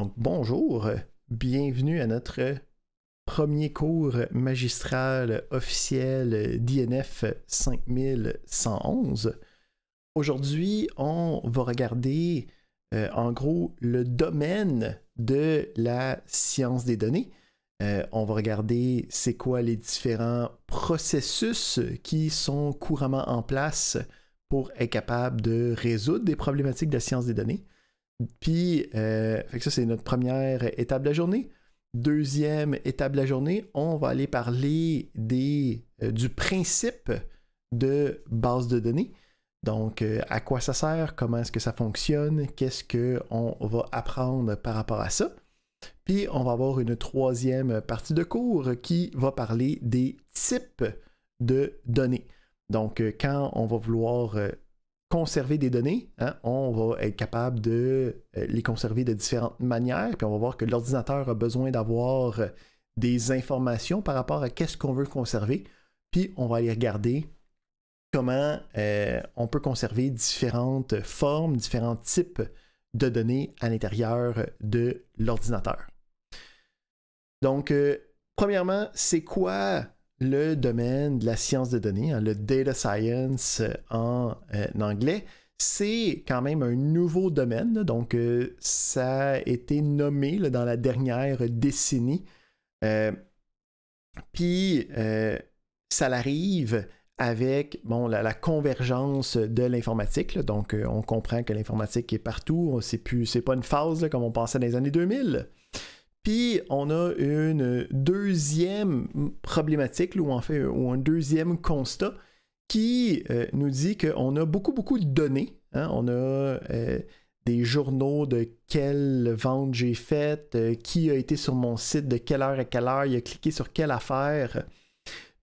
Donc bonjour, bienvenue à notre premier cours magistral officiel d'INF 5111. Aujourd'hui, on va regarder euh, en gros le domaine de la science des données. Euh, on va regarder c'est quoi les différents processus qui sont couramment en place pour être capable de résoudre des problématiques de la science des données. Puis, euh, fait ça, c'est notre première étape de la journée. Deuxième étape de la journée, on va aller parler des, euh, du principe de base de données. Donc, euh, à quoi ça sert, comment est-ce que ça fonctionne, qu'est-ce qu'on va apprendre par rapport à ça. Puis, on va avoir une troisième partie de cours qui va parler des types de données. Donc, quand on va vouloir conserver des données, hein. on va être capable de euh, les conserver de différentes manières, puis on va voir que l'ordinateur a besoin d'avoir euh, des informations par rapport à qu'est-ce qu'on veut conserver, puis on va aller regarder comment euh, on peut conserver différentes formes, différents types de données à l'intérieur de l'ordinateur. Donc, premièrement, c'est quoi le domaine de la science de données, hein, le data science euh, en, euh, anglais, c'est quand même un nouveau domaine. donc, euh, ça a été nommé dans la dernière décennie. Puis, ça arrive avec la, convergence de l'informatique. Donc, on comprend que l'informatique est partout. Ce n'est pas une phase comme on pensait dans les années 2000. Puis on a une deuxième problématique, ou en fait, ou un deuxième constat qui euh, nous dit qu'on a beaucoup, beaucoup de données. Hein. On a euh, des journaux de quelle vente j'ai faite, euh, qui a été sur mon site, de quelle heure à quelle heure, il a cliqué sur quelle affaire.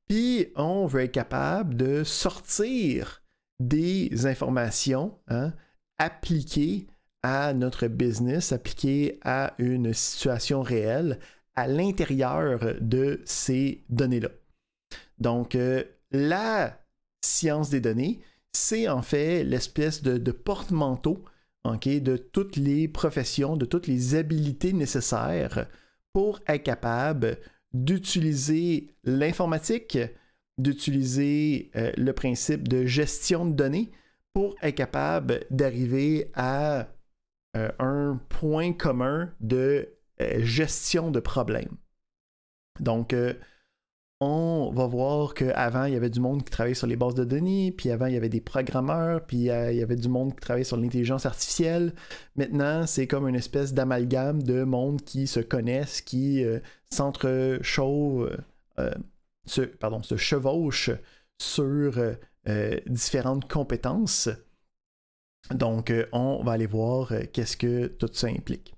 Puis on veut être capable de sortir des informations hein, appliquées notre business, appliqué à une situation réelle à l'intérieur de ces données-là. Donc, euh, la science des données, c'est en fait l'espèce de, porte-manteau de toutes les professions, de toutes les habilités nécessaires pour être capable d'utiliser l'informatique, d'utiliser euh, le principe de gestion de données pour être capable d'arriver à euh, un point commun de euh, gestion de problèmes. Donc, euh, on va voir qu'avant, il y avait du monde qui travaillait sur les bases de données, puis avant, il y avait des programmeurs, puis il y avait du monde qui travaillait sur l'intelligence artificielle. Maintenant, c'est comme une espèce d'amalgame de monde qui se connaissent, qui s'entrechauffent, pardon, se chevauchent sur différentes compétences. Donc, euh, on va aller voir euh, qu'est-ce que tout ça implique.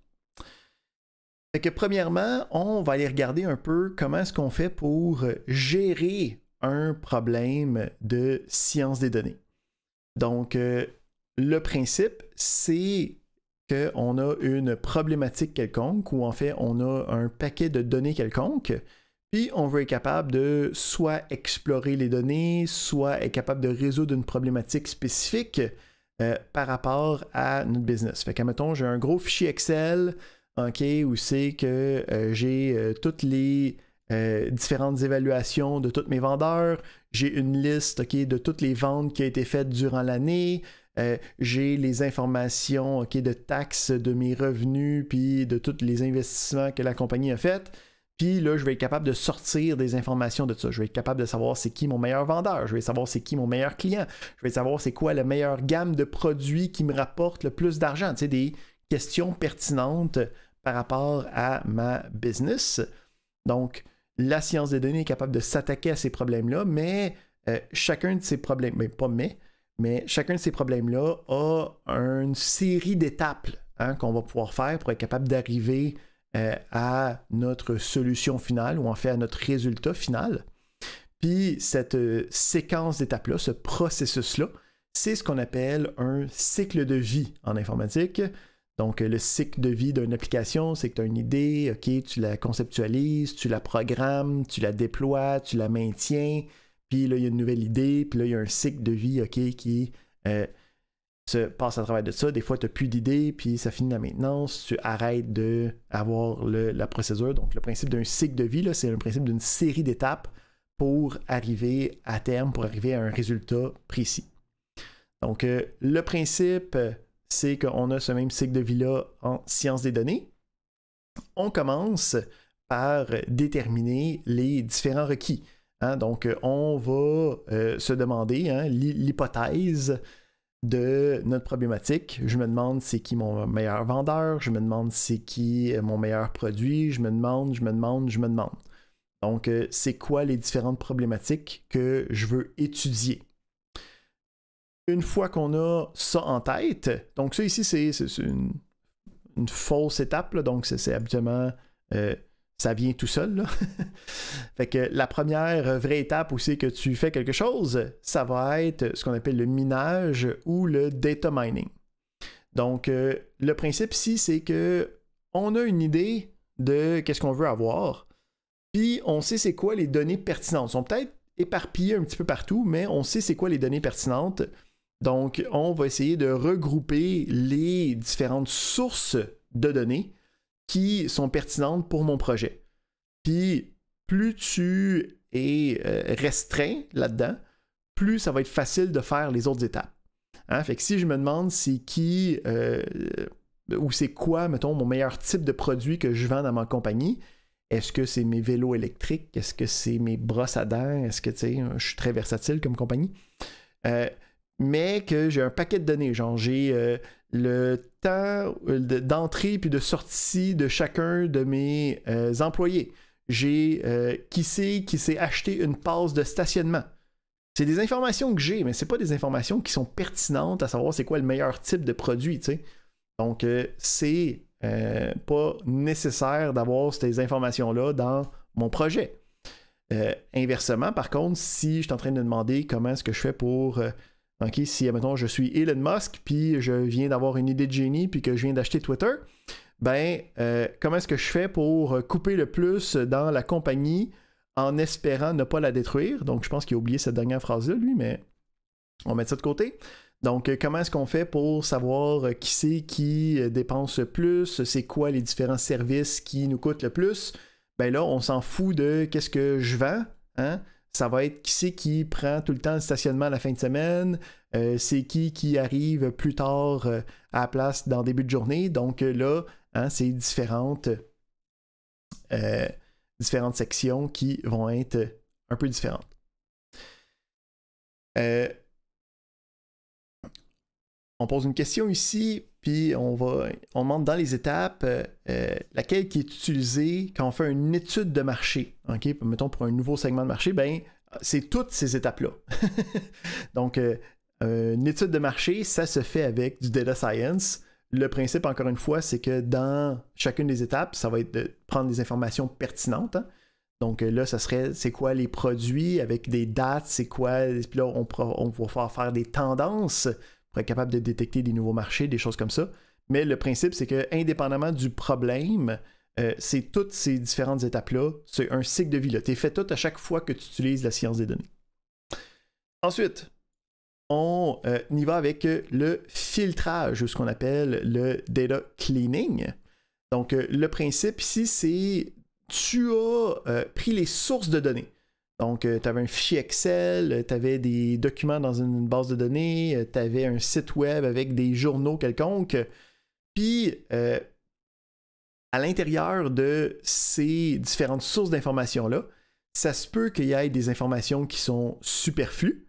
premièrement, on va aller regarder un peu comment est-ce qu'on fait pour euh, gérer un problème de science des données. Donc, le principe, c'est qu'on a une problématique quelconque ou en fait, on a un paquet de données quelconques, Puis on veut être capable de soit explorer les données, soit être capable de résoudre une problématique spécifique. Euh, par rapport à notre business. Fait que, mettons, j'ai un gros fichier Excel, OK, où c'est que euh, j'ai euh, toutes les différentes évaluations de tous mes vendeurs, j'ai une liste, OK, de toutes les ventes qui ont été faites durant l'année, j'ai les informations OK, de taxes, de mes revenus, puis de tous les investissements que la compagnie a fait. Puis là, je vais être capable de sortir des informations de ça. Je vais être capable de savoir c'est qui mon meilleur vendeur. Je vais savoir c'est qui mon meilleur client. Je vais savoir c'est quoi la meilleure gamme de produits qui me rapporte le plus d'argent. Tu sais, des questions pertinentes par rapport à ma business. Donc, la science des données est capable de s'attaquer à ces problèmes-là, mais euh, chacun de ces problèmes, mais pas mais, mais chacun de ces problèmes-là a une série d'étapes hein, qu'on va pouvoir faire pour être capable d'arriver euh, à notre solution finale ou en fait à notre résultat final. Puis cette euh, séquence d'étapes-là, ce processus-là, c'est ce qu'on appelle un cycle de vie en informatique. Donc, le cycle de vie d'une application, c'est que tu as une idée, OK, tu la conceptualises, tu la programmes, tu la déploies, tu la maintiens, puis là, il y a une nouvelle idée, puis là, il y a un cycle de vie, OK, qui est... Euh, se passe à travers de ça. Des fois, tu n'as plus d'idées, puis ça finit la maintenance, tu arrêtes d'avoir la procédure. Donc, le principe d'un cycle de vie, c'est le principe d'une série d'étapes pour arriver à terme, pour arriver à un résultat précis. Donc, euh, le principe, c'est qu'on a ce même cycle de vie-là en science des données. On commence par déterminer les différents requis. Hein. donc, on va euh, se demander hein, l'hypothèse de notre problématique. Je me demande c'est qui mon meilleur vendeur, je me demande c'est qui euh, mon meilleur produit, je me demande, je me demande, je me demande. Donc, euh, c'est quoi les différentes problématiques que je veux étudier? Une fois qu'on a ça en tête, donc ça ici, c'est une, fausse étape, donc c'est habituellement euh, ça vient tout seul. Là. fait que la première vraie étape où c'est que tu fais quelque chose, ça va être ce qu'on appelle le minage ou le data mining. Donc, euh, le principe ici, c'est que on a une idée de qu'est-ce qu'on veut avoir, puis on sait c'est quoi les données pertinentes. Elles sont peut-être éparpillées un petit peu partout, mais on sait c'est quoi les données pertinentes. Donc, on va essayer de regrouper les différentes sources de données qui sont pertinentes pour mon projet. Puis plus tu es euh, restreint là-dedans, plus ça va être facile de faire les autres étapes. Hein? Fait que si je me demande c'est qui euh, ou c'est quoi, mettons, mon meilleur type de produit que je vends dans ma compagnie, est-ce que c'est mes vélos électriques? Est-ce que c'est mes brosses à dents? Est-ce que, tu sais, je suis très versatile comme compagnie? Euh, mais que j'ai un paquet de données, genre j'ai le temps euh, d'entrée puis de sortie de chacun de mes euh, employés. J'ai euh, qui sait qui s'est acheté une passe de stationnement. C'est des informations que j'ai, mais c'est pas des informations qui sont pertinentes à savoir c'est quoi le meilleur type de produit, Donc c'est pas nécessaire d'avoir ces informations-là dans mon projet. inversement, par contre, si je suis en train de demander comment est-ce que je fais pour OK, si, mettons je suis Elon Musk, puis je viens d'avoir une idée de génie, puis que je viens d'acheter Twitter, ben, euh, comment est-ce que je fais pour couper le plus dans la compagnie en espérant ne pas la détruire? Donc, je pense qu'il a oublié cette dernière phrase-là, lui, mais on met ça de côté. Donc, euh, comment est-ce qu'on fait pour savoir euh, qui c'est qui dépense le plus, c'est quoi les différents services qui nous coûtent le plus? Ben là, on s'en fout de qu'est-ce que je vends, hein? ça va être qui c'est qui prend tout le temps le stationnement à la fin de semaine, euh, c'est qui qui arrive plus tard euh, à la place dans le début de journée. Donc euh, là, hein, c'est différentes, différentes sections qui vont être un peu différentes. on pose une question ici. Puis on va, on monte dans les étapes, euh, euh, laquelle qui est utilisée quand on fait une étude de marché. Ok, mettons pour un nouveau segment de marché, ben c'est toutes ces étapes-là. Donc, euh, une étude de marché, ça se fait avec du data science. Le principe, encore une fois, c'est que dans chacune des étapes, ça va être de prendre des informations pertinentes. Hein. Donc là, ça serait c'est quoi les produits avec des dates, c'est quoi. Puis là, on, on va faire des tendances pour être capable de détecter des nouveaux marchés, des choses comme ça. Mais le principe, c'est que indépendamment du problème, euh, c'est toutes ces différentes étapes-là, c'est un cycle de vie-là. Tu fait tout à chaque fois que tu utilises la science des données. Ensuite, on euh, y va avec le filtrage, ce qu'on appelle le data cleaning. Donc, euh, le principe ici, c'est tu as pris les sources de données. Donc, euh, tu avais un fichier Excel, euh, tu avais des documents dans une base de données, euh, tu avais un site web avec des journaux quelconques. Puis, à l'intérieur de ces différentes sources d'informations-là, ça se peut qu'il y ait des informations qui sont superflues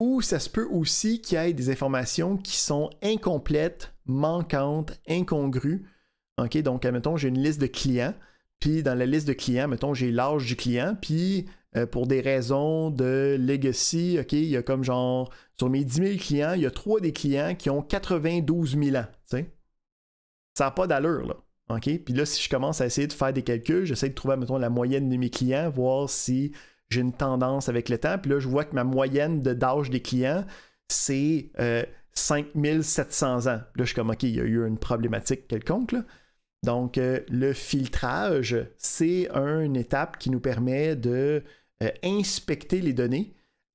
ou ça se peut aussi qu'il y ait des informations qui sont incomplètes, manquantes, incongrues. OK, donc, admettons, j'ai une liste de clients, puis dans la liste de clients, mettons, j'ai l'âge du client, puis euh, pour des raisons de legacy. OK, il y a comme genre, sur mes 10 000 clients, il y a trois des clients qui ont 92 000 ans. Ça n'a pas d'allure, là. OK? Puis là, si je commence à essayer de faire des calculs, j'essaie de trouver, mettons, la moyenne de mes clients, voir si j'ai une tendance avec le temps. Puis là, je vois que ma moyenne d'âge des clients, c'est euh, 5700 ans. là, je suis comme, OK, il y a eu une problématique quelconque. Donc, euh, le filtrage, c'est une étape qui nous permet de euh, inspecter les données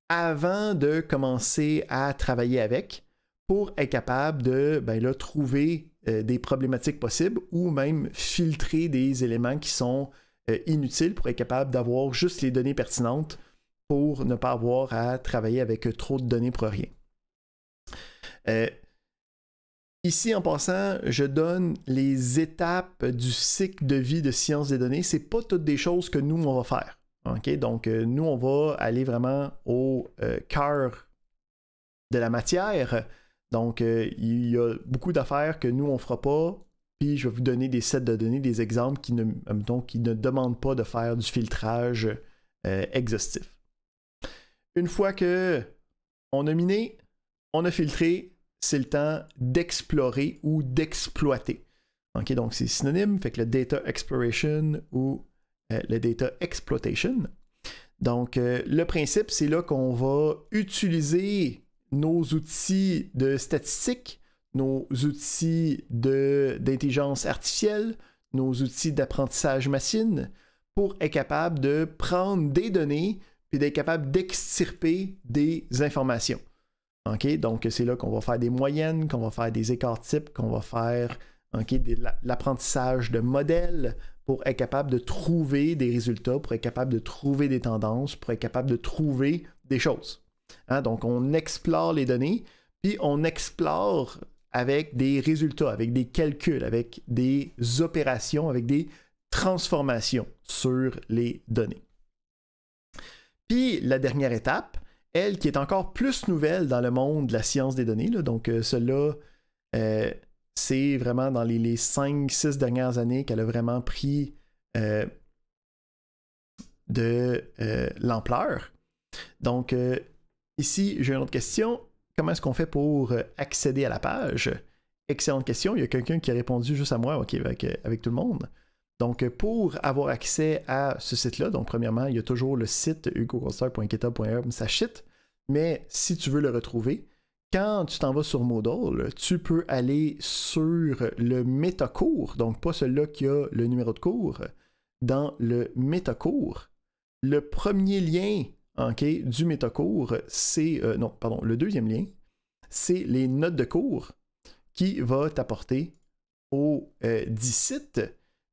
avant de commencer à travailler avec pour être capable de ben trouver euh, des problématiques possibles ou même filtrer des éléments qui sont euh, inutiles pour être capable d'avoir juste les données pertinentes pour ne pas avoir à travailler avec trop de données pour rien. Ici, en passant, je donne les étapes du cycle de vie de science des données. Ce n'est pas toutes des choses que nous, on va faire. Donc, euh, nous, on va aller vraiment au euh, cœur de la matière. Donc, euh, il y a beaucoup d'affaires que nous, on ne fera pas. Puis, je vais vous donner des sets de données, des exemples qui ne, qui ne demandent pas de faire du filtrage exhaustif. Une fois que on a miné, on a filtré, c'est le temps d'explorer ou d'exploiter. donc c'est synonyme, fait que le data exploration ou euh, le data exploitation. Donc, euh, le principe, c'est là qu'on va utiliser nos outils de statistique, nos outils d'intelligence artificielle, nos outils d'apprentissage machine pour être capable de prendre des données et d'être capable d'extirper des informations. Donc, c'est là qu'on va faire des moyennes, qu'on va faire des écarts types, qu'on va faire l'apprentissage de modèles, pour être capable de trouver des résultats, pour être capable de trouver des tendances, pour être capable de trouver des choses. Hein, donc, on explore les données, puis on explore avec des résultats, avec des calculs, avec des opérations, avec des transformations sur les données. Puis la dernière étape, elle qui est encore plus nouvelle dans le monde de la science des données, donc euh, cela, c'est vraiment dans les, cinq, 5-6 dernières années qu'elle a vraiment pris euh, de euh, l'ampleur. Donc, euh, ici, j'ai une autre question. Comment est-ce qu'on fait pour accéder à la page? Excellente question. Il y a quelqu'un qui a répondu juste à moi, OK, avec, avec tout le monde. Donc, pour avoir accès à ce site-là, donc premièrement, il y a toujours le site hugoconstructeur.github.com, ça chite, Mais si tu veux le retrouver, quand tu t'en vas sur Moodle, tu peux aller sur le métacours, donc pas celui-là qui a le numéro de cours, dans le métacours. Le premier lien du métacours, c'est, euh, non, pardon, le deuxième lien, c'est les notes de cours qui va t'apporter aux euh, 10 sites.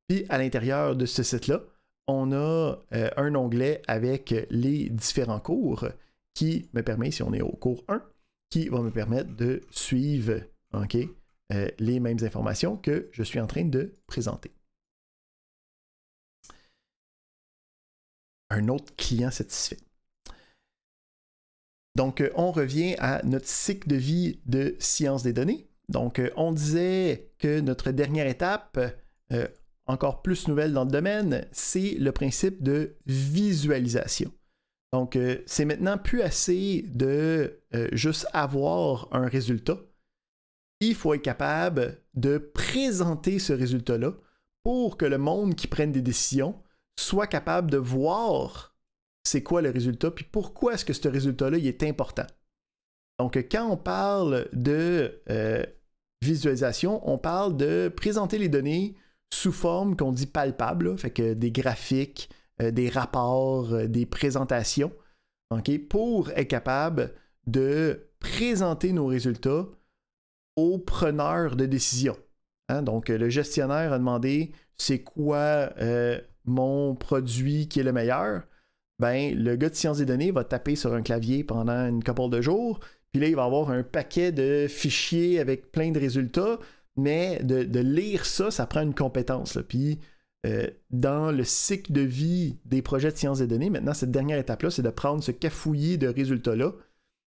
Puis à l'intérieur de ce site-là, on a euh, un onglet avec les différents cours qui me permet, si on est au cours 1, qui va me permettre de suivre euh, les mêmes informations que je suis en train de présenter. Un autre client satisfait. Donc, euh, on revient à notre cycle de vie de science des données. Donc, euh, on disait que notre dernière étape, encore plus nouvelle dans le domaine, c'est le principe de visualisation. Donc, euh, c'est maintenant plus assez de euh, juste avoir un résultat. Il faut être capable de présenter ce résultat-là pour que le monde qui prenne des décisions soit capable de voir c'est quoi le résultat, puis pourquoi est-ce que ce résultat-là est important. Donc, quand on parle de euh, visualisation, on parle de présenter les données sous forme qu'on dit palpable, des graphiques, euh, des rapports, euh, des présentations, pour être capable de présenter nos résultats aux preneurs de décision. Hein. donc, euh, le gestionnaire a demandé c'est quoi mon produit qui est le meilleur. Ben, le gars de sciences des données va taper sur un clavier pendant une couple de jours, puis là, il va avoir un paquet de fichiers avec plein de résultats, mais de, de lire ça, ça prend une compétence. Puis euh, dans le cycle de vie des projets de sciences et données, maintenant, cette dernière étape-là, c'est de prendre ce cafouillis de résultats-là,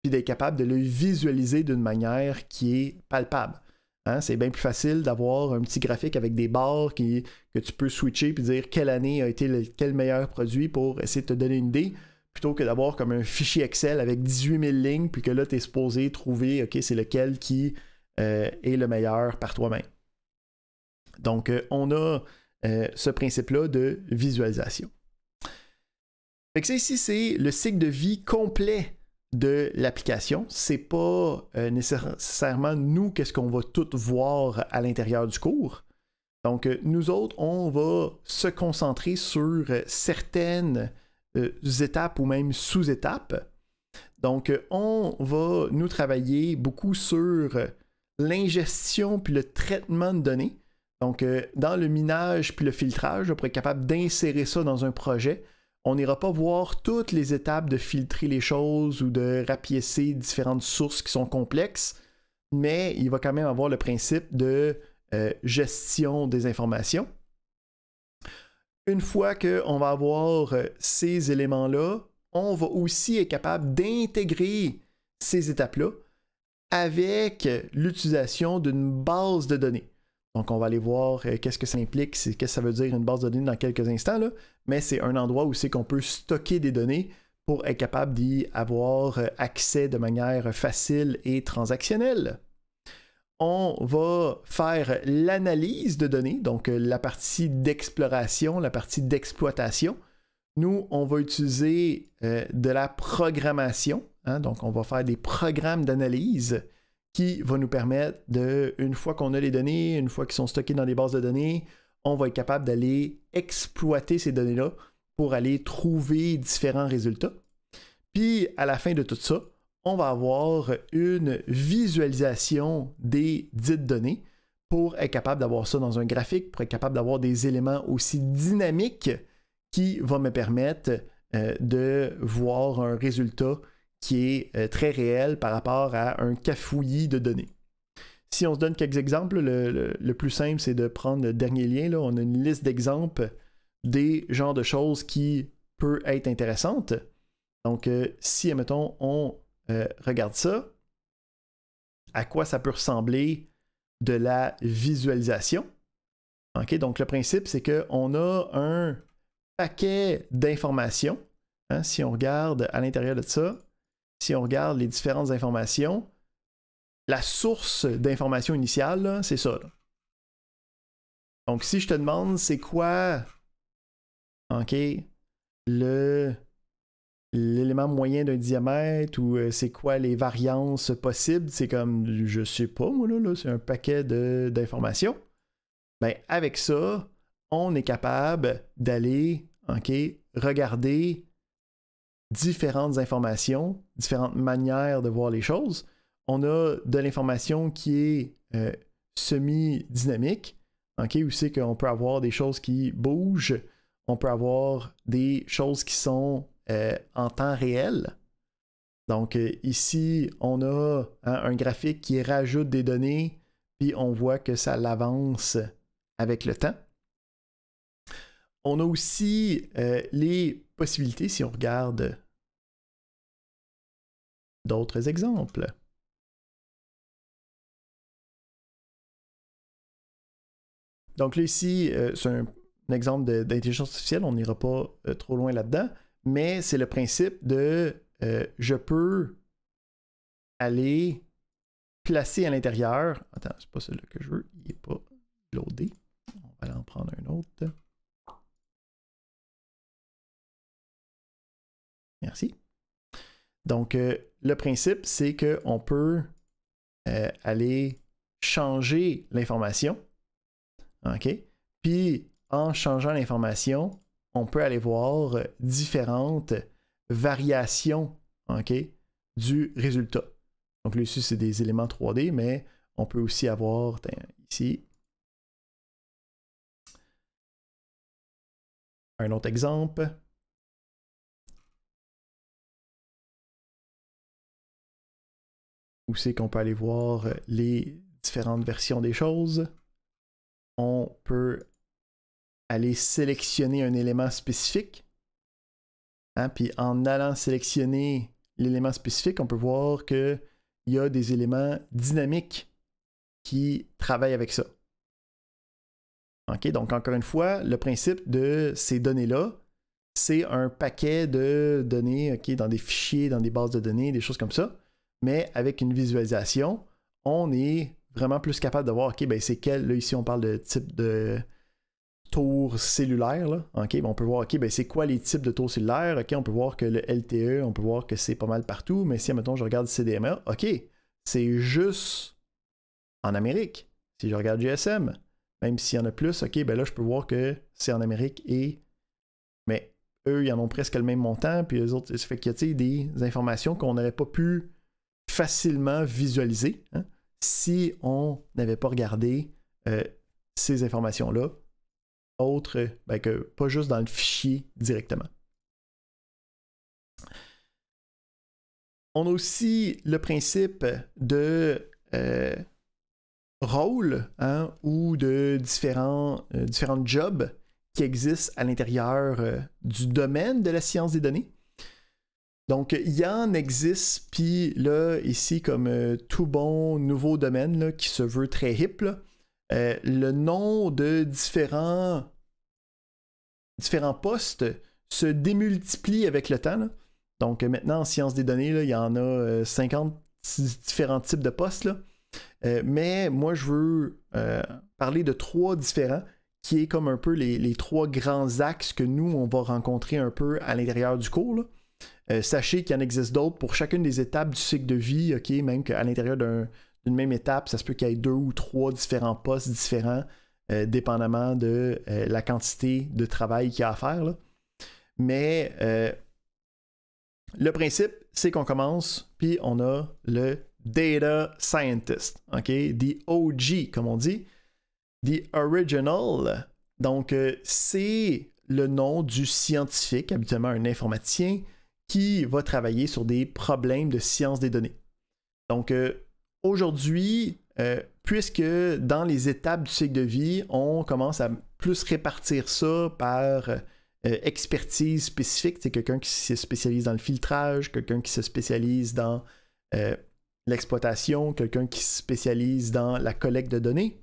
puis d'être capable de le visualiser d'une manière qui est palpable. Hein, c'est bien plus facile d'avoir un petit graphique avec des barres que tu peux switcher puis dire quelle année a été le, quel meilleur produit pour essayer de te donner une idée, plutôt que d'avoir comme un fichier Excel avec 18 000 lignes, puis que là, tu es supposé trouver, OK, c'est lequel qui euh, est le meilleur par toi-même. Donc, euh, on a euh, ce principe-là de visualisation. Fait que ça ici, c'est le cycle de vie complet de l'application. C'est pas euh, nécessairement nous qu'est-ce qu'on va tout voir à l'intérieur du cours. Donc, euh, nous autres, on va se concentrer sur certaines étapes ou même sous-étapes. Donc, on va nous travailler beaucoup sur l'ingestion puis le traitement de données. Donc, euh, dans le minage puis le filtrage, on être capable d'insérer ça dans un projet. On n'ira pas voir toutes les étapes de filtrer les choses ou de rapiécer différentes sources qui sont complexes, mais il va quand même avoir le principe de euh, gestion des informations. Une fois qu'on va avoir euh, ces éléments-là, on va aussi être capable d'intégrer ces étapes-là avec l'utilisation d'une base de données. Donc, on va aller voir euh, qu'est-ce que ça implique, qu'est-ce que ça veut dire une base de données dans quelques instants. Mais c'est un endroit où c'est qu'on peut stocker des données pour être capable d'y avoir euh, accès de manière facile et transactionnelle. On va faire l'analyse de données, donc euh, la partie d'exploration, la partie d'exploitation. Nous, on va utiliser de la programmation, hein. donc on va faire des programmes d'analyse qui va nous permettre de, une fois qu'on a les données, une fois qu'ils sont stockés dans les bases de données, on va être capable d'aller exploiter ces données-là pour aller trouver différents résultats. Puis à la fin de tout ça, on va avoir une visualisation des dites données pour être capable d'avoir ça dans un graphique, pour être capable d'avoir des éléments aussi dynamiques qui vont me permettre euh, de voir un résultat qui est euh, très réel par rapport à un cafouillis de données. Si on se donne quelques exemples, le, plus simple, c'est de prendre le dernier lien. Là. On a une liste d'exemples des genres de choses qui peuvent être intéressantes. Donc, euh, si, admettons, on euh, regarde ça, à quoi ça peut ressembler de la visualisation? Ok, donc, le principe, c'est qu'on a un paquet d'informations. Hein, si on regarde à l'intérieur de ça, si on regarde les différentes informations, la source d'information initiale, c'est ça. Donc, si je te demande c'est quoi le l'élément moyen d'un diamètre ou euh, c'est quoi les variances possibles, c'est comme je sais pas moi là, c'est un paquet d'informations. Ben, avec ça, on est capable d'aller OK, regarder différentes informations, différentes manières de voir les choses. On a de l'information qui est euh, semi-dynamique, ok, où c'est qu'on peut avoir des choses qui bougent, on peut avoir des choses qui sont euh, en temps réel. Donc euh, ici, on a hein, un graphique qui rajoute des données, puis on voit que ça l'avance avec le temps. On a aussi les possibilités si on regarde d'autres exemples. Donc là ici, euh, c'est un, exemple d'intelligence artificielle, on n'ira pas euh, trop loin là-dedans, mais c'est le principe de euh, je peux aller placer à l'intérieur. Attends, c'est pas celui que je veux, il n'est pas loadé. On va en prendre un autre. Merci. Donc, euh, le principe, c'est qu'on peut euh, aller changer l'information. OK? Puis, en changeant l'information, on peut aller voir différentes variations du résultat. Donc, là, ici, c'est des éléments 3D, mais on peut aussi avoir ici un autre exemple. c'est qu'on peut aller voir les différentes versions des choses. On peut aller sélectionner un élément spécifique. Hein, puis en allant sélectionner l'élément spécifique, on peut voir qu'il y a des éléments dynamiques qui travaillent avec ça. OK, donc encore une fois, le principe de ces données-là, c'est un paquet de données ok, dans des fichiers, dans des bases de données, des choses comme ça mais avec une visualisation, on est vraiment plus capable de voir, OK, ben c'est quel, là ici on parle de type de tour cellulaire, OK, ben, on peut voir, OK, ben c'est quoi les types de tours cellulaires, OK, on peut voir que le LTE, on peut voir que c'est pas mal partout, mais si, mettons, je regarde CDMA, OK, c'est juste en Amérique. Si je regarde GSM, même s'il y en a plus, OK, ben là, je peux voir que c'est en Amérique et... Mais eux, ils en ont presque le même montant, puis les autres, ça fait qu'il y a des informations qu'on n'aurait pas pu facilement visualisé hein, si on n'avait pas regardé euh, ces informations-là, autre ben, que pas juste dans le fichier directement. On a aussi le principe de euh, rôle hein, ou de euh, différents, jobs qui existent à l'intérieur du domaine de la science des données. Donc, il y en existe, puis là, ici, comme euh, tout bon nouveau domaine là, qui se veut très hip, euh, le nom de différents, différents postes se démultiplie avec le temps. Donc, euh, maintenant, en sciences des données, là, il y en a 50 différents types de postes. mais moi, je veux parler de trois différents qui est comme un peu les, les, trois grands axes que nous, on va rencontrer un peu à l'intérieur du cours. là. Euh, sachez qu'il y en existe d'autres pour chacune des étapes du cycle de vie, même qu'à l'intérieur d'une même étape, ça se peut qu'il y ait deux ou trois différents postes différents, euh, dépendamment de euh, la quantité de travail qu'il y a à faire. Mais le principe, c'est qu'on commence, puis on a le data scientist, ok, the OG comme on dit, the original. Donc c'est le nom du scientifique, habituellement un informaticien, qui va travailler sur des problèmes de science des données. Donc euh, aujourd'hui, euh, puisque dans les étapes du cycle de vie, on commence à plus répartir ça par euh, expertise spécifique, c'est quelqu'un qui se spécialise dans le filtrage, quelqu'un qui se spécialise dans l'exploitation, quelqu'un qui se spécialise dans la collecte de données.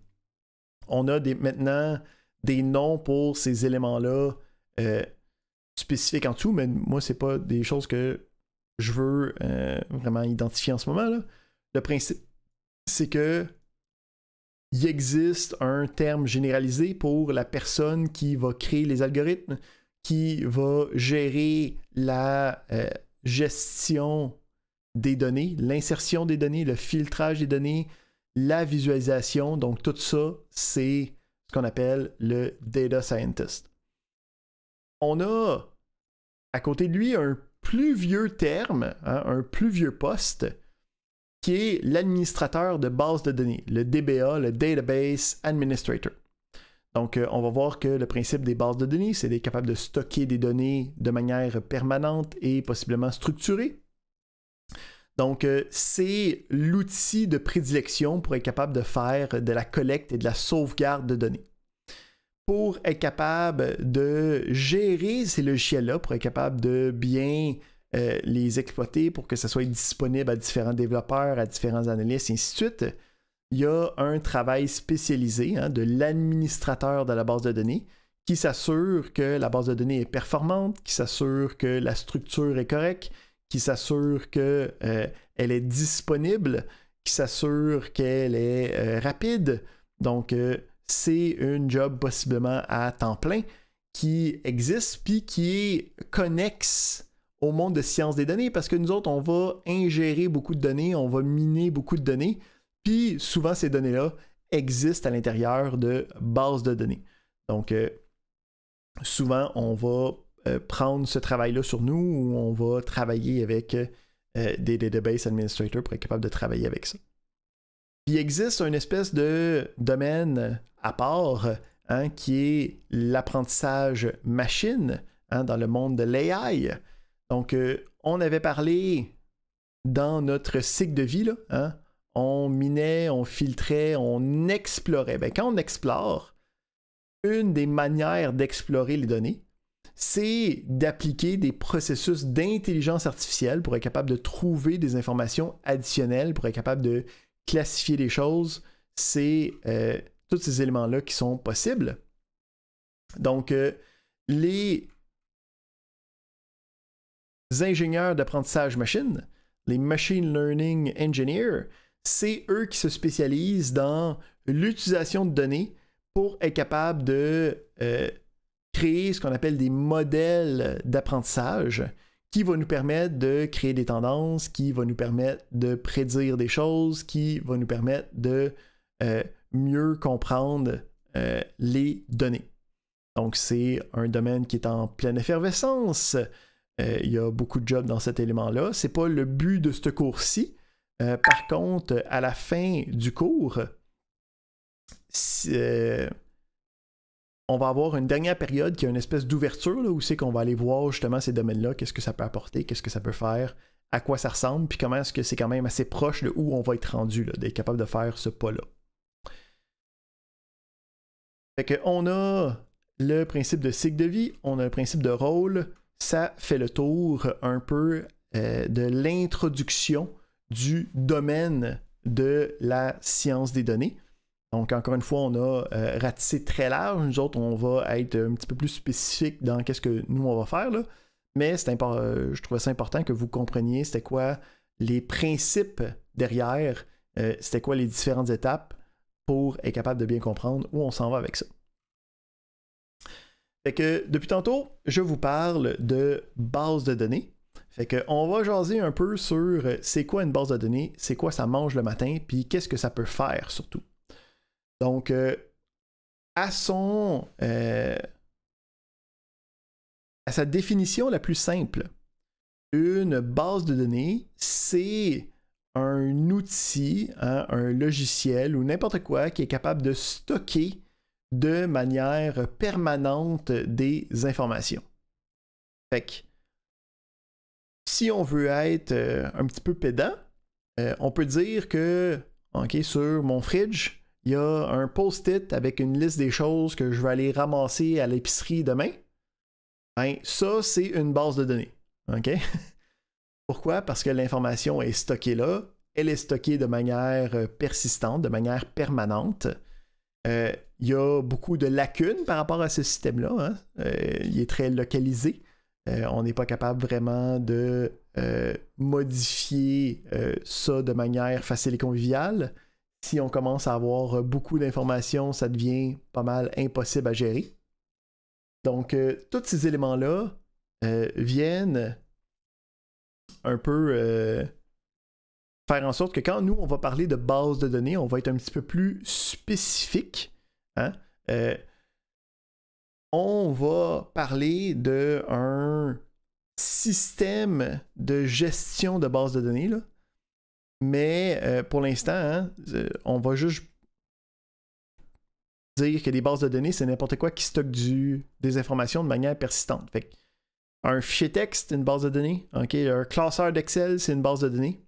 On a des, maintenant des noms pour ces éléments-là spécifique en dessous, mais moi, c'est pas des choses que je veux euh, vraiment identifier en ce moment. Là. Le principe, c'est que il existe un terme généralisé pour la personne qui va créer les algorithmes, qui va gérer la euh, gestion des données, l'insertion des données, le filtrage des données, la visualisation. Donc tout ça, c'est ce qu'on appelle le data scientist on a à côté de lui un plus vieux terme, hein, un plus vieux poste, qui est l'administrateur de base de données, le DBA, le Database Administrator. Donc, euh, on va voir que le principe des bases de données, c'est d'être capable de stocker des données de manière permanente et possiblement structurée. Donc, euh, c'est l'outil de prédilection pour être capable de faire de la collecte et de la sauvegarde de données pour être capable de gérer ces logiciels-là, pour être capable de bien euh, les exploiter, pour que ça soit disponible à différents développeurs, à différents analystes, et ainsi de suite. Il y a un travail spécialisé hein, de l'administrateur de la base de données qui s'assure que la base de données est performante, qui s'assure que la structure est correcte, qui s'assure qu'elle euh, elle est disponible, qui s'assure qu'elle est euh, rapide. Donc, c'est une job possiblement à temps plein qui existe puis qui est connexe au monde de science des données parce que nous autres, on va ingérer beaucoup de données, on va miner beaucoup de données, puis souvent ces données-là existent à l'intérieur de bases de données. Donc, euh, souvent, on va euh, prendre ce travail-là sur nous ou on va travailler avec euh, des database administrators pour être capable de travailler avec ça il existe une espèce de domaine à part hein, qui est l'apprentissage machine hein, dans le monde de l'AI. Donc, euh, on avait parlé dans notre cycle de vie, là, hein. on minait, on filtrait, on explorait. Ben, quand on explore, une des manières d'explorer les données, c'est d'appliquer des processus d'intelligence artificielle pour être capable de trouver des informations additionnelles, pour être capable de classifier des choses, c'est euh, tous ces éléments-là qui sont possibles. Donc, euh, les ingénieurs d'apprentissage machine, les machine learning engineers, c'est eux qui se spécialisent dans l'utilisation de données pour être capable de euh, créer ce qu'on appelle des modèles d'apprentissage qui va nous permettre de créer des tendances, qui va nous permettre de prédire des choses, qui va nous permettre de euh, mieux comprendre euh, les données. Donc c'est un domaine qui est en pleine effervescence. Euh, il y a beaucoup de jobs dans cet élément-là. Ce n'est pas le but de ce cours-ci. par contre, à la fin du cours, on va avoir une dernière période qui est une espèce d'ouverture où c'est qu'on va aller voir justement ces domaines-là, qu'est-ce que ça peut apporter, qu'est-ce que ça peut faire, à quoi ça ressemble, puis comment est-ce que c'est quand même assez proche de où on va être rendu, d'être capable de faire ce pas-là. on a le principe de cycle de vie, on a le principe de rôle, ça fait le tour un peu euh, de l'introduction du domaine de la science des données. Donc, encore une fois, on a euh, ratissé très large. Nous autres, on va être un petit peu plus spécifique dans qu'est-ce que nous, on va faire. Là. Mais c'est euh, je trouvais ça important que vous compreniez c'était quoi les principes derrière, euh, c'était quoi les différentes étapes pour être capable de bien comprendre où on s'en va avec ça. Fait que depuis tantôt, je vous parle de base de données. Fait que on va jaser un peu sur c'est quoi une base de données, c'est quoi ça mange le matin, puis qu'est-ce que ça peut faire surtout. Donc, euh, à son. Euh, à sa définition la plus simple, une base de données, c'est un outil, hein, un logiciel ou n'importe quoi qui est capable de stocker de manière permanente des informations. Fait si on veut être euh, un petit peu pédant, on peut dire que, OK, sur mon fridge, il y a un post-it avec une liste des choses que je vais aller ramasser à l'épicerie demain. Hein, ça, c'est une base de données. Pourquoi? Parce que l'information est stockée là, elle est stockée de manière euh, persistante, de manière permanente. Euh, il y a beaucoup de lacunes par rapport à ce système-là. Hein. Euh, il est très localisé. on n'est pas capable vraiment de modifier ça de manière facile et conviviale si on commence à avoir euh, beaucoup d'informations, ça devient pas mal impossible à gérer. Donc, euh, tous ces éléments-là euh, viennent un peu faire en sorte que quand nous, on va parler de base de données, on va être un petit peu plus spécifique. Hein, on va parler d'un système de gestion de base de données. Là. Mais euh, pour l'instant, hein, euh, on va juste dire que des bases de données, c'est n'importe quoi qui stocke des informations de manière persistante. un fichier texte, une base de données. Un classeur d'Excel, c'est une base de données.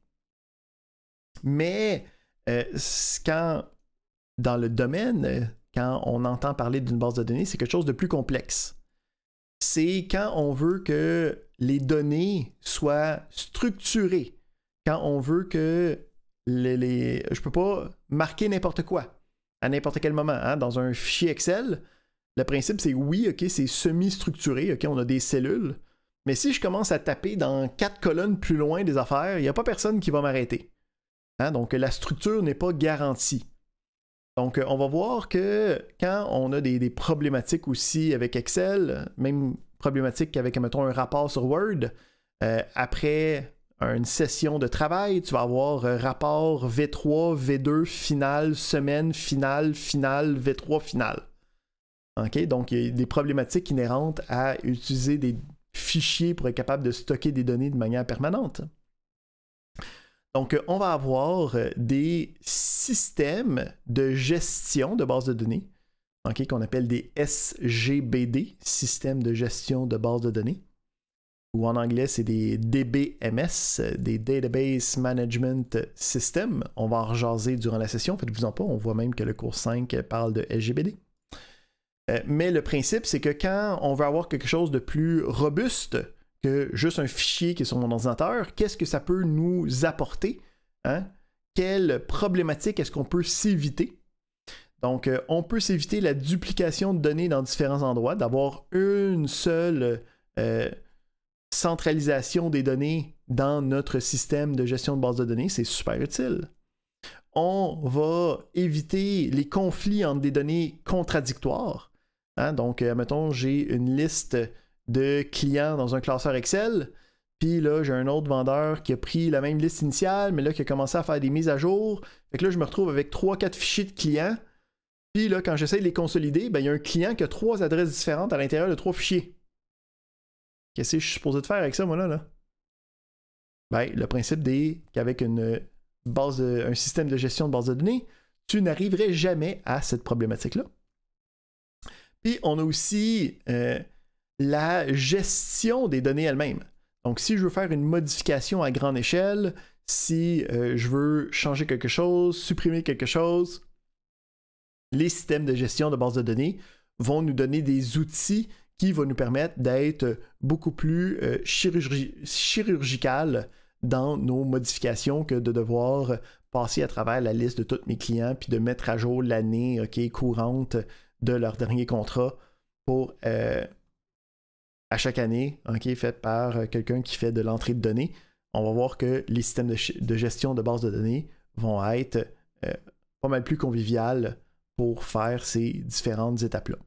Mais euh, quand, dans le domaine, quand on entend parler d'une base de données, c'est quelque chose de plus complexe. C'est quand on veut que les données soient structurées on veut que les, les... je peux pas marquer n'importe quoi à n'importe quel moment. Hein. Dans un fichier Excel, le principe c'est oui, ok, c'est semi-structuré, ok, on a des cellules. Mais si je commence à taper dans quatre colonnes plus loin des affaires, il n'y a pas personne qui va m'arrêter. Hein. Donc la structure n'est pas garantie. Donc on va voir que quand on a des, problématiques aussi avec Excel, même problématique avec, mettons, un rapport sur Word, euh, après une session de travail, tu vas avoir euh, rapport V3, V2, finale, semaine, finale, finale, V3, finale. OK? Donc, il y a des problématiques inhérentes à utiliser des fichiers pour être capable de stocker des données de manière permanente. Donc, on va avoir euh, des systèmes de gestion de base de données, qu'on appelle des SGBD, systèmes de gestion de base de données ou en anglais c'est des DBMS, euh, des Database Management System. On va en rejaser durant la session, faites-vous en pas, on voit même que le cours 5 parle de SGBD. Euh, mais le principe, c'est que quand on veut avoir quelque chose de plus robuste que juste un fichier qui est sur mon ordinateur, qu'est-ce que ça peut nous apporter? Hein? Quelle problématique est-ce qu'on peut s'éviter? Donc, euh, on peut s'éviter la duplication de données dans différents endroits, d'avoir une seule centralisation des données dans notre système de gestion de base de données, c'est super utile. On va éviter les conflits entre des données contradictoires. Hein. Donc, euh, mettons, j'ai une liste de clients dans un classeur Excel. Puis là, j'ai un autre vendeur qui a pris la même liste initiale, mais là, qui a commencé à faire des mises à jour. Fait que là, je me retrouve avec 3-4 fichiers de clients. Puis là, quand j'essaie de les consolider, ben, il y a un client qui a trois adresses différentes à l'intérieur de trois fichiers. Qu'est-ce que je suis supposé de faire avec ça, moi, là? Ben, le principe des qu'avec un système de gestion de base de données, tu n'arriverais jamais à cette problématique-là. Puis on a aussi euh, la gestion des données elles-mêmes. Donc si je veux faire une modification à grande échelle, si euh, je veux changer quelque chose, supprimer quelque chose, les systèmes de gestion de base de données vont nous donner des outils qui va nous permettre d'être beaucoup plus euh, chirurgical dans nos modifications que de devoir passer à travers la liste de tous mes clients puis de mettre à jour l'année courante de leur dernier contrat pour euh, à chaque année, faite fait par quelqu'un qui fait de l'entrée de données. On va voir que les systèmes de, gestion de base de données vont être euh, pas mal plus conviviales pour faire ces différentes étapes-là.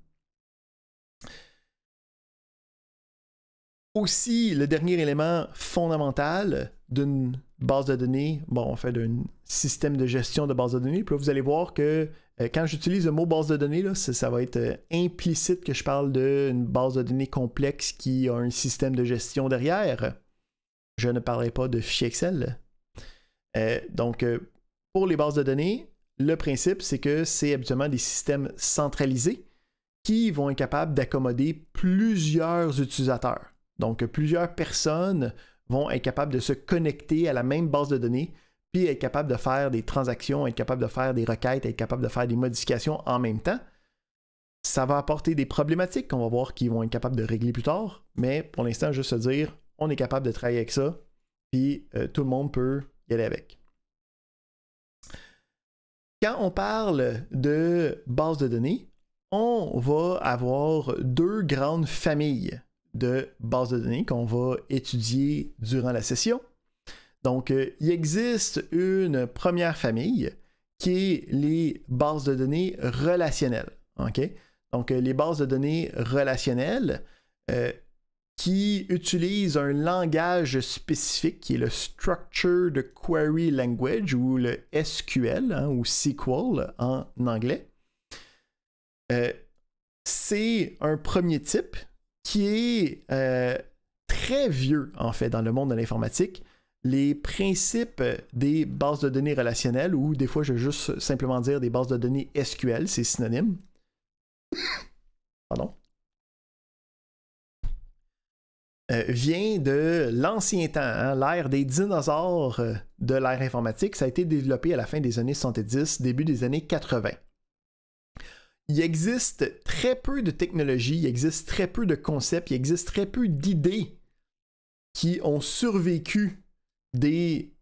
aussi le dernier élément fondamental d'une base de données, bon, en fait, d'un système de gestion de base de données. Puis là, vous allez voir que euh, quand j'utilise le mot base de données, ça, va être euh, implicite que je parle d'une base de données complexe qui a un système de gestion derrière. Je ne parlerai pas de fichier Excel. Euh, donc, pour les bases de données, le principe, c'est que c'est habituellement des systèmes centralisés qui vont être capables d'accommoder plusieurs utilisateurs. Donc, plusieurs personnes vont être capables de se connecter à la même base de données, puis être capables de faire des transactions, être capables de faire des requêtes, être capables de faire des modifications en même temps. Ça va apporter des problématiques qu'on va voir qu'ils vont être capables de régler plus tard, mais pour l'instant, juste se dire, on est capable de travailler avec ça, puis euh, tout le monde peut y aller avec. Quand on parle de base de données, on va avoir deux grandes familles de bases de données qu'on va étudier durant la session. Donc, euh, il existe une première famille qui est les bases de données relationnelles. Donc, euh, les bases de données relationnelles euh, qui utilisent un langage spécifique qui est le Structured Query Language ou le SQL hein, ou SQL en anglais. C'est un premier type qui est euh, très vieux, en fait, dans le monde de l'informatique. Les principes des bases de données relationnelles, ou des fois, je vais juste simplement dire des bases de données SQL, c'est synonyme. Pardon. Euh, vient de l'ancien temps, hein, l'ère des dinosaures euh, de l'ère informatique. Ça a été développé à la fin des années 70, début des années 80 il existe très peu de technologies, il existe très peu de concepts, il existe très peu d'idées qui ont survécu des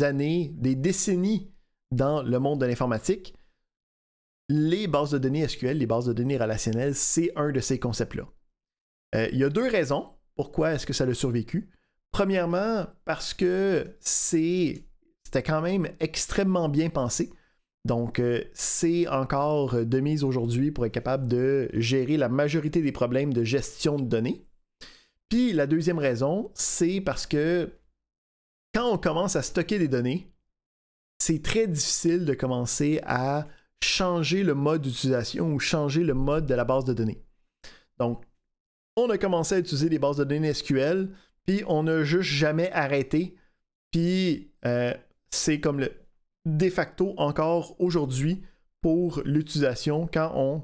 années, des décennies dans le monde de l'informatique. Les bases de données SQL, les bases de données relationnelles, c'est un de ces concepts-là. Euh, il y a deux raisons pourquoi est-ce que ça a survécu. Premièrement, parce que c'était quand même extrêmement bien pensé. Donc, euh, c'est encore euh, de mise aujourd'hui pour être capable de gérer la majorité des problèmes de gestion de données. Puis la deuxième raison, c'est parce que quand on commence à stocker des données, c'est très difficile de commencer à changer le mode d'utilisation ou changer le mode de la base de données. Donc, on a commencé à utiliser des bases de données SQL, puis on n'a juste jamais arrêté. Puis euh, c'est comme le, de facto encore aujourd'hui pour l'utilisation quand on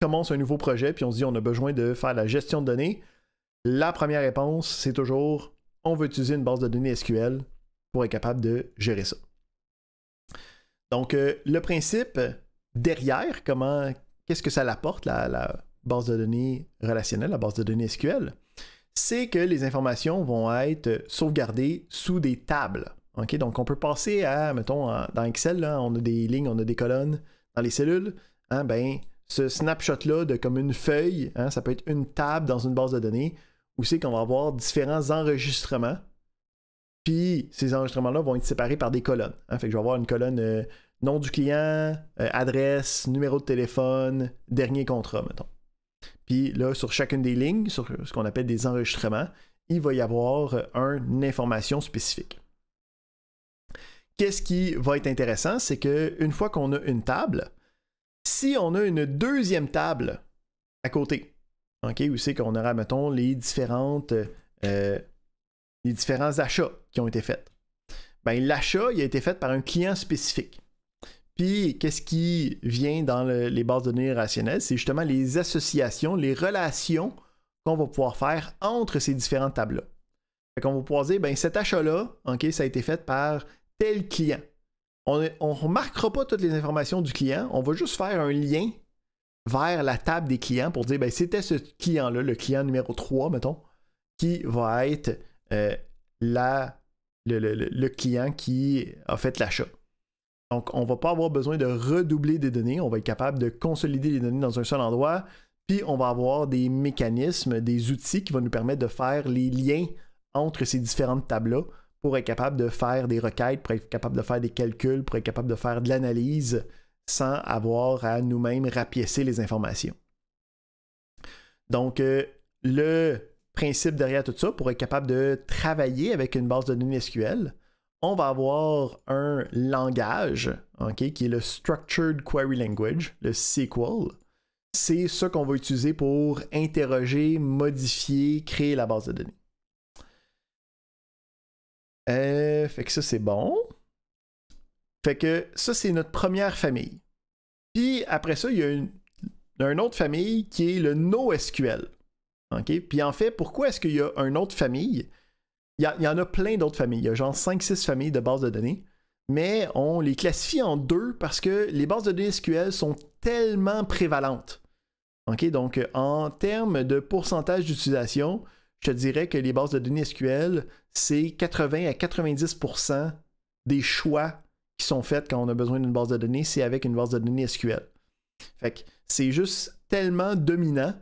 commence un nouveau projet puis on se dit on a besoin de faire la gestion de données. La première réponse, c'est toujours on veut utiliser une base de données SQL pour être capable de gérer ça. Donc, euh, le principe derrière, comment, qu'est-ce que ça apporte la, base de données relationnelle, la base de données SQL, c'est que les informations vont être sauvegardées sous des tables donc, on peut passer à, mettons, dans Excel, on a des lignes, on a des colonnes dans les cellules. Hein, ben, ce snapshot-là de comme une feuille, hein, ça peut être une table dans une base de données où c'est qu'on va avoir différents enregistrements. Puis ces enregistrements-là vont être séparés par des colonnes. Hein, fait je vais avoir une colonne euh, nom du client, euh, adresse, numéro de téléphone, dernier contrat, mettons. Puis là, sur chacune des lignes, sur ce qu'on appelle des enregistrements, il va y avoir euh, une information spécifique. Qu'est-ce qui va être intéressant, c'est qu'une fois qu'on a une table, si on a une deuxième table à côté, où c'est qu'on aura, mettons, les, différentes, euh, les différents achats qui ont été faits, ben, l'achat il a été fait par un client spécifique. Puis, qu'est-ce qui vient dans les bases de données rationnelles? C'est justement les associations, les relations qu'on va pouvoir faire entre ces différentes tables-là. On va pouvoir dire, ben, cet achat-là, OK, ça a été fait par tel client. On ne remarquera pas toutes les informations du client, on va juste faire un lien vers la table des clients pour dire ben, c'était ce client-là, le client numéro 3, mettons, qui va être euh, le, le, client qui a fait l'achat. Donc, on ne va pas avoir besoin de redoubler des données, on va être capable de consolider les données dans un seul endroit, puis on va avoir des mécanismes, des outils qui vont nous permettre de faire les liens entre ces différentes tables-là pour être capable de faire des requêtes, pour être capable de faire des calculs, pour être capable de faire de l'analyse sans avoir à nous-mêmes rapiécer les informations. Donc, euh, le principe derrière tout ça, pour être capable de travailler avec une base de données SQL, on va avoir un langage ok, qui est le Structured Query Language, le SQL. C'est ce qu'on va utiliser pour interroger, modifier, créer la base de données. Euh, fait que ça, c'est bon. Fait que ça, c'est notre première famille. Puis après ça, il y a une, autre famille qui est le NoSQL. Puis en fait, pourquoi est-ce qu'il y a une autre famille? Il y, en a plein d'autres familles. Il y a genre 5-6 familles de bases de données. Mais on les classifie en deux parce que les bases de données SQL sont tellement prévalentes. Donc, en termes de pourcentage d'utilisation, je te dirais que les bases de données SQL, c'est 80 à 90% des choix qui sont faits quand on a besoin d'une base de données, c'est avec une base de données SQL. Fait que c'est juste tellement dominant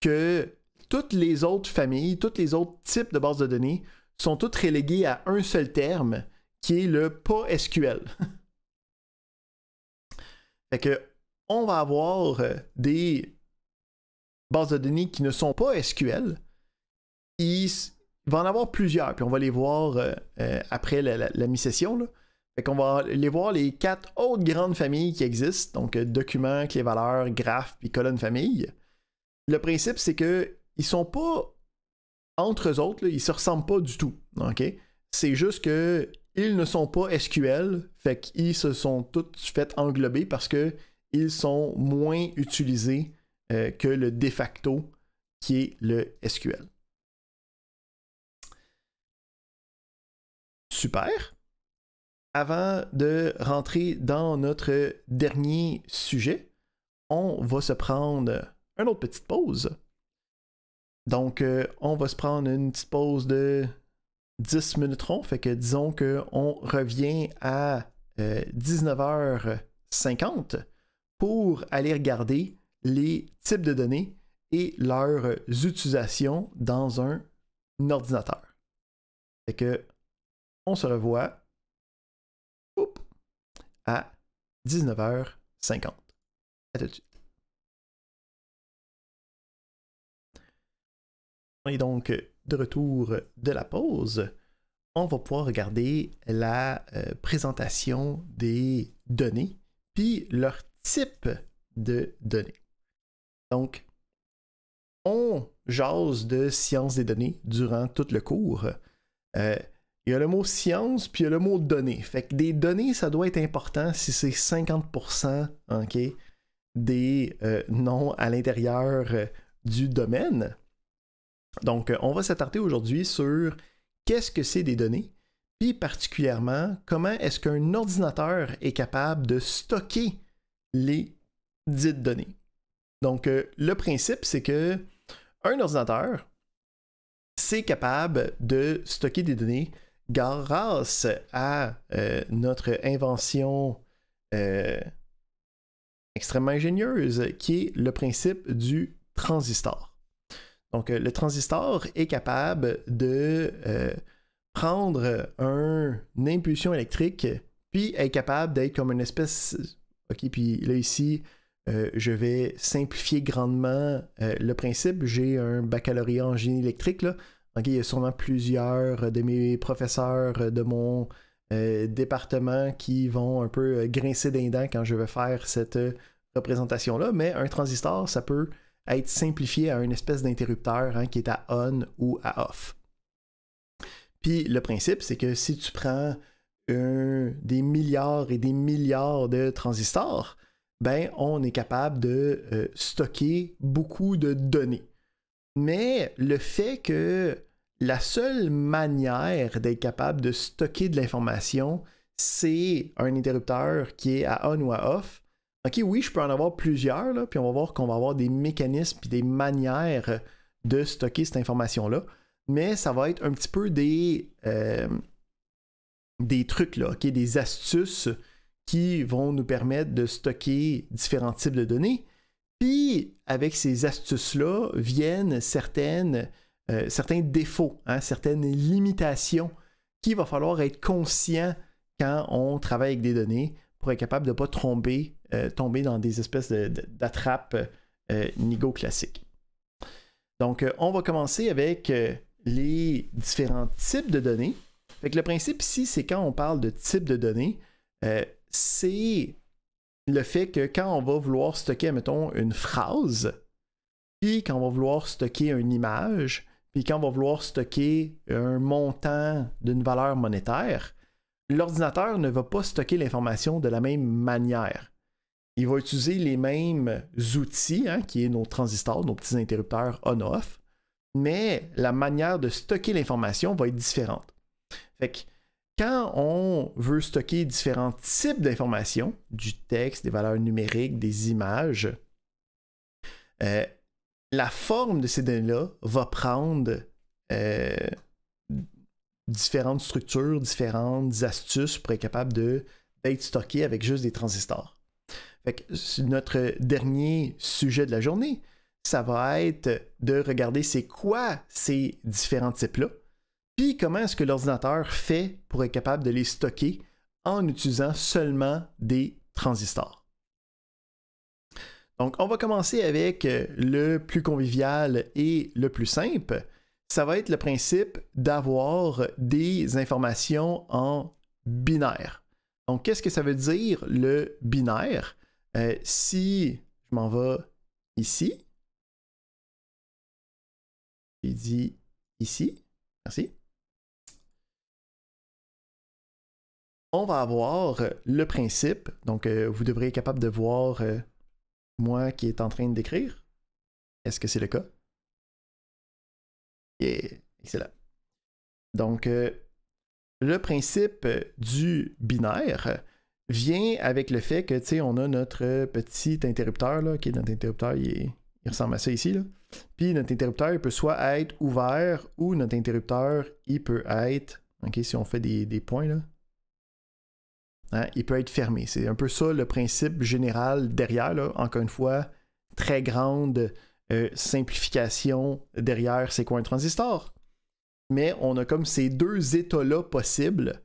que toutes les autres familles, tous les autres types de bases de données sont toutes reléguées à un seul terme qui est le pas SQL. fait on va avoir euh, des bases de données qui ne sont pas SQL, il, va en avoir plusieurs, puis on va les voir euh, euh, après la, mi-session. On qu'on va les voir les quatre autres grandes familles qui existent, donc euh, documents, clés valeurs, graphes, puis colonne famille. Le principe, c'est que ils sont pas entre eux autres, ils ils se ressemblent pas du tout. ok C'est juste que ils ne sont pas SQL, fait qu'ils se sont tous fait englober parce que ils sont moins utilisés que le de facto qui est le SQL. super. Avant de rentrer dans notre dernier sujet, on va se prendre une autre petite pause. Donc, euh, on va se prendre une petite pause de 10 minutes rond. Fait que disons qu'on revient à 19h50 euh, pour aller regarder les types de données et leurs utilisations dans un ordinateur. Fait que on se revoit à 19h50. À tout de suite. Et donc, de retour de la pause, on va pouvoir regarder la euh, présentation des données, puis leur type de données. Donc, on jase de sciences des données durant tout le cours. Euh, il y a le mot science, puis il y a le mot données. Fait que des données, ça doit être important si c'est 50% des euh, noms à l'intérieur euh, du domaine. Donc, euh, on va s'attarder aujourd'hui sur qu'est-ce que c'est des données, puis particulièrement, comment est-ce qu'un ordinateur est capable de stocker les dites données. Donc, le principe, c'est que un ordinateur, c'est capable de stocker des données grâce à euh, notre invention euh, extrêmement ingénieuse, qui est le principe du transistor. Donc, euh, le transistor est capable de prendre une impulsion électrique, puis est capable d'être comme une espèce... OK, puis là, ici, je vais simplifier grandement le principe. J'ai un baccalauréat en génie électrique, là il y a sûrement plusieurs euh, de mes professeurs euh, de mon euh, département qui vont un peu grincer des dents quand je vais faire cette représentation-là, mais un transistor, ça peut être simplifié à une espèce d'interrupteur hein, qui est à on ou à off. Puis le principe, c'est que si tu prends un, des milliards et des milliards de transistors, ben on est capable de stocker beaucoup de données. Mais le fait que la seule manière d'être capable de stocker de l'information, c'est un interrupteur qui est à on ou à off. Ok, oui, je peux en avoir plusieurs, puis on va voir qu'on va avoir des mécanismes et des manières de stocker cette information-là. Mais ça va être un petit peu des, euh, des trucs, là, des astuces qui vont nous permettre de stocker différents types de données. Puis avec ces astuces-là viennent certaines, euh, certains défauts, hein, certaines limitations qu'il va falloir être conscient quand on travaille avec des données pour être capable de ne pas euh, tomber dans des espèces d'attrapes de, euh, nigo classiques. Donc, on va commencer avec les différents types de données. le principe ici, c'est quand on parle de type de données, c'est le fait que quand on va vouloir stocker, mettons, une phrase, puis quand on va vouloir stocker une image, puis quand on va vouloir stocker un montant d'une valeur monétaire, l'ordinateur ne va pas stocker l'information de la même manière. Il va utiliser les mêmes outils, hein, qui est nos transistors, nos petits interrupteurs on-off, mais la manière de stocker l'information va être différente. Fait que quand on veut stocker différents types d'informations, du texte, des valeurs numériques, des images, euh, la forme de ces données-là va prendre euh, différentes structures, différentes astuces pour être capable d'être stocké avec juste des transistors. Fait notre dernier sujet de la journée, ça va être de regarder c'est quoi ces différents types-là, puis comment est-ce que l'ordinateur fait pour être capable de les stocker en utilisant seulement des transistors. Donc, on va commencer avec euh, le plus convivial et le plus simple. Ça va être le principe d'avoir des informations en binaire. Donc, qu'est-ce que ça veut dire le binaire? Euh, si je m'en vais ici, il dit ici, merci. on va avoir euh, le principe. Donc, euh, vous devrez être capable de voir euh, moi qui est en train d'écrire. Est-ce que c'est le cas? Yeah, excellent. Donc, le principe du binaire vient avec le fait que, tu sais, on a notre petit interrupteur, là, qui est notre interrupteur, il, ressemble à ça ici, là. Puis notre interrupteur, il peut soit être ouvert ou notre interrupteur, il peut être, ok, si on fait des points, là, Hein, il peut être fermé. C'est un peu ça le principe général derrière, encore une fois, très grande euh, simplification derrière ces quoi un transistor. Mais on a comme ces deux états-là possibles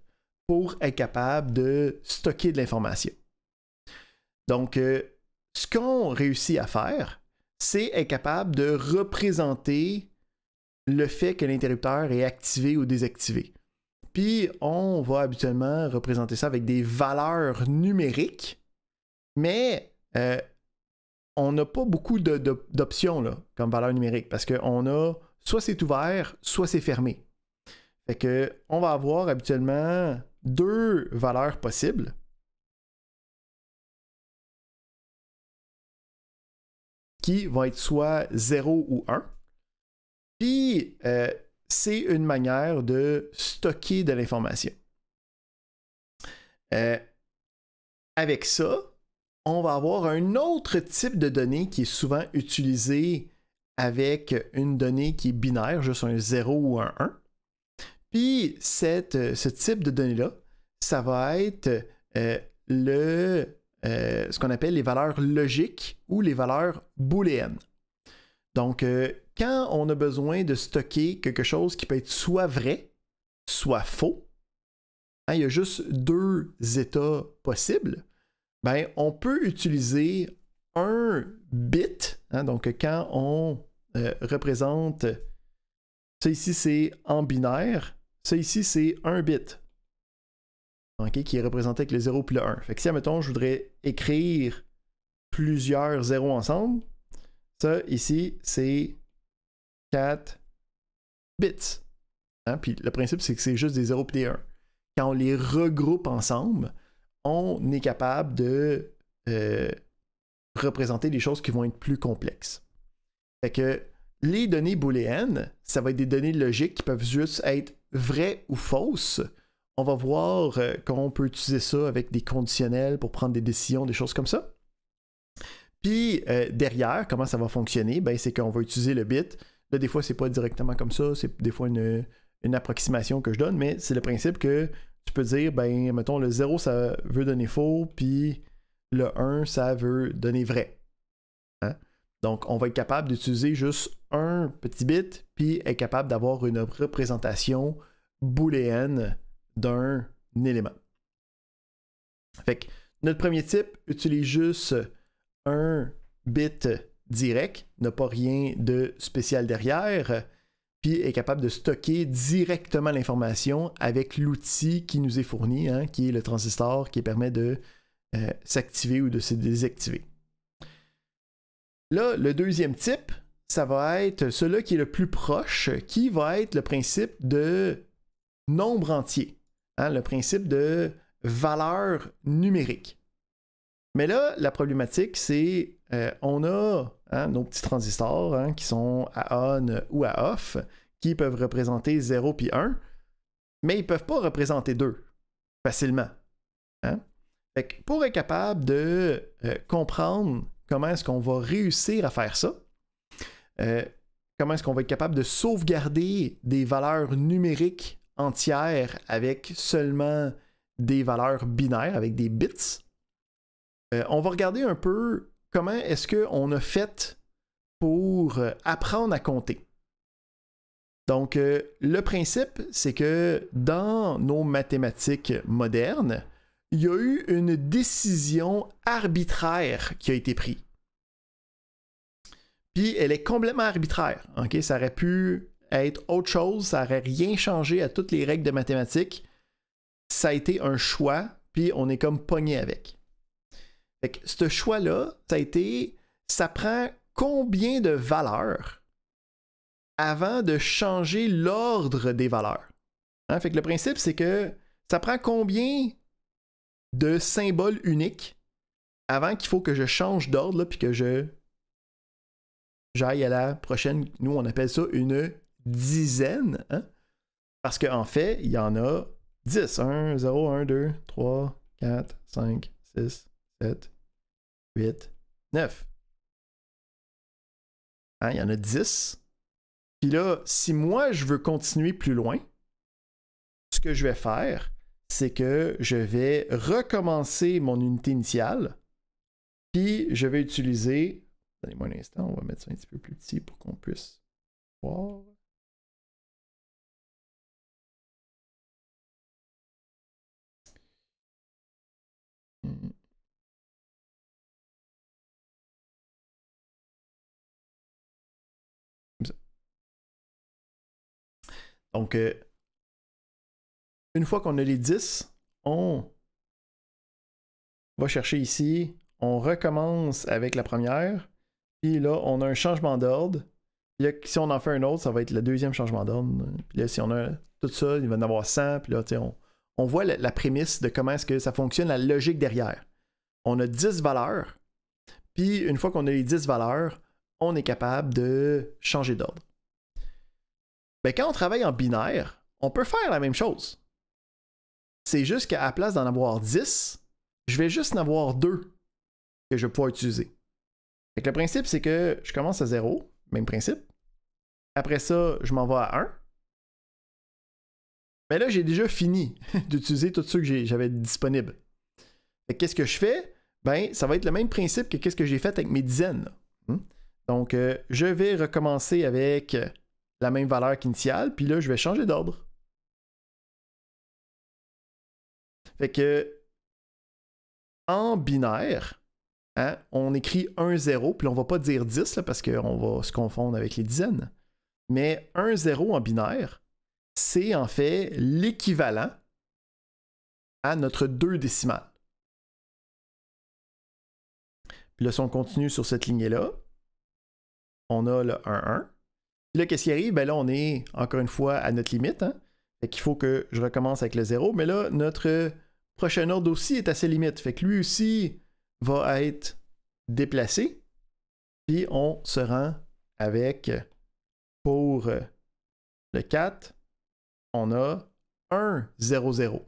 pour être capable de stocker de l'information. Donc, euh, ce qu'on réussit à faire, c'est être capable de représenter le fait que l'interrupteur est activé ou désactivé. Puis on va habituellement représenter ça avec des valeurs numériques, mais euh, on n'a pas beaucoup d'options comme valeur numérique parce qu'on a soit c'est ouvert, soit c'est fermé. Fait que on va avoir habituellement deux valeurs possibles. qui vont être soit 0 ou 1. Puis euh, c'est une manière de stocker de l'information. Euh, avec ça, on va avoir un autre type de données qui est souvent utilisé avec une donnée qui est binaire, juste un 0 ou un 1. Puis euh, ce type de données-là, ça va être euh, ce qu'on appelle les valeurs logiques ou les valeurs booléennes. Donc, euh, quand on a besoin de stocker quelque chose qui peut être soit vrai, soit faux, hein, il y a juste deux états possibles, ben, on peut utiliser un bit. Hein, donc, quand on euh, représente, ça ici c'est en binaire, ça ici c'est un bit. qui est représenté avec le 0 puis le 1. Fait que si, admettons, je voudrais écrire plusieurs zéros ensemble, ça, ici, c'est 4 bits. Hein? Puis le principe, c'est que c'est juste des 0 et des 1. Quand on les regroupe ensemble, on est capable de euh, représenter des choses qui vont être plus complexes. Fait que les données booléennes, ça va être des données logiques qui peuvent juste être vraies ou fausses. On va voir euh, comment on peut utiliser ça avec des conditionnels pour prendre des décisions, des choses comme ça. Euh, derrière, comment ça va fonctionner? Ben, c'est qu'on va utiliser le bit. Là, des fois, c'est pas directement comme ça, c'est des fois une, approximation que je donne, mais c'est le principe que tu peux dire, ben, mettons, le 0, ça veut donner faux, puis le 1, ça veut donner vrai. Hein? Donc, on va être capable d'utiliser juste un petit bit, puis être capable d'avoir une représentation booléenne d'un élément. Fait notre premier type utilise juste un bit direct, n'a pas rien de spécial derrière, puis est capable de stocker directement l'information avec l'outil qui nous est fourni, hein, qui est le transistor qui permet de euh, s'activer ou de se désactiver. Là, le deuxième type, ça va être celui qui est le plus proche, qui va être le principe de nombre entier, hein, le principe de valeur numérique. Mais là, la problématique, c'est qu'on euh, a hein, nos petits transistors hein, qui sont à on ou à off, qui peuvent représenter 0 puis 1, mais ils ne peuvent pas représenter 2 facilement. Hein. pour être capable de euh, comprendre comment est-ce qu'on va réussir à faire ça, euh, comment est-ce qu'on va être capable de sauvegarder des valeurs numériques entières avec seulement des valeurs binaires, avec des bits, euh, on va regarder un peu comment est-ce qu'on a fait pour euh, apprendre à compter. Donc, euh, le principe, c'est que dans nos mathématiques modernes, il y a eu une décision arbitraire qui a été prise. Puis elle est complètement arbitraire. Ça aurait pu être autre chose, ça n'aurait rien changé à toutes les règles de mathématiques. Ça a été un choix, puis on est comme pogné avec. Fait que ce choix-là, ça a été, ça prend combien de valeurs avant de changer l'ordre des valeurs. Hein? Fait que le principe, c'est que ça prend combien de symboles uniques avant qu'il faut que je change d'ordre, puis que je j'aille à la prochaine, nous on appelle ça une dizaine, hein? parce qu'en fait, il y en a 10, 1, 0, 1, 2, 3, 4, 5, 6, 7, 8, 9. il y en a 10. Puis là, si moi, je veux continuer plus loin, ce que je vais faire, c'est que je vais recommencer mon unité initiale. Puis je vais utiliser. Donnez-moi un instant, on va mettre ça un petit peu plus petit pour qu'on puisse voir. Donc, euh, une fois qu'on a les 10, on va chercher ici, on recommence avec la première, puis là, on a un changement d'ordre. Là, si on en fait un autre, ça va être le deuxième changement d'ordre. Puis là, si on a tout ça, il va en avoir 100. Puis là, on, on voit la, la prémisse de comment est-ce que ça fonctionne, la logique derrière. On a 10 valeurs. Puis une fois qu'on a les 10 valeurs, on est capable de changer d'ordre. Ben, quand on travaille en binaire, on peut faire la même chose. C'est juste qu'à la place d'en avoir 10, je vais juste en avoir 2 que je vais pouvoir utiliser. le principe, c'est que je commence à 0, même principe. Après ça, je m'en vais à 1. Mais ben là, j'ai déjà fini d'utiliser tout ce que j'avais disponible. Qu'est-ce que je fais? Ben, ça va être le même principe que qu'est-ce que j'ai fait avec mes dizaines. Hmm? Donc, euh, je vais recommencer avec la même valeur qu'initiale, puis là, je vais changer d'ordre. Fait que en binaire, hein, on écrit 1-0, puis on va pas dire 10 parce qu'on va se confondre avec les dizaines. Mais 1-0 en binaire, c'est en fait l'équivalent à notre 2 décimales. Puis là, si on continue sur cette lignée-là, on a le 1-1 là, qu'est-ce qui arrive? Ben là, on est encore une fois à notre limite. Hein? Fait qu'il faut que je recommence avec le 0. Mais là, notre prochain ordre aussi est à ses limites. Fait que lui aussi va être déplacé. Puis on se rend avec, pour le 4, on a 1, 0, 0.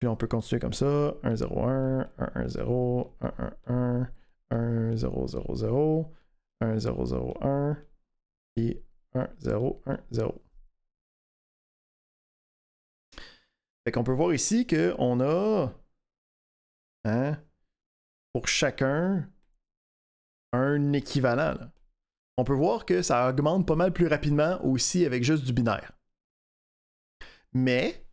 Puis on peut continuer comme ça. 1, 0, 1, 1, 1, 0, 1, 1, 1, 1, 0, 0, 0. 1, 0, 0, et 1, 0, Fait qu'on peut voir ici qu'on a hein, pour chacun un équivalent. On peut voir que ça augmente pas mal plus rapidement aussi avec juste du binaire. Mais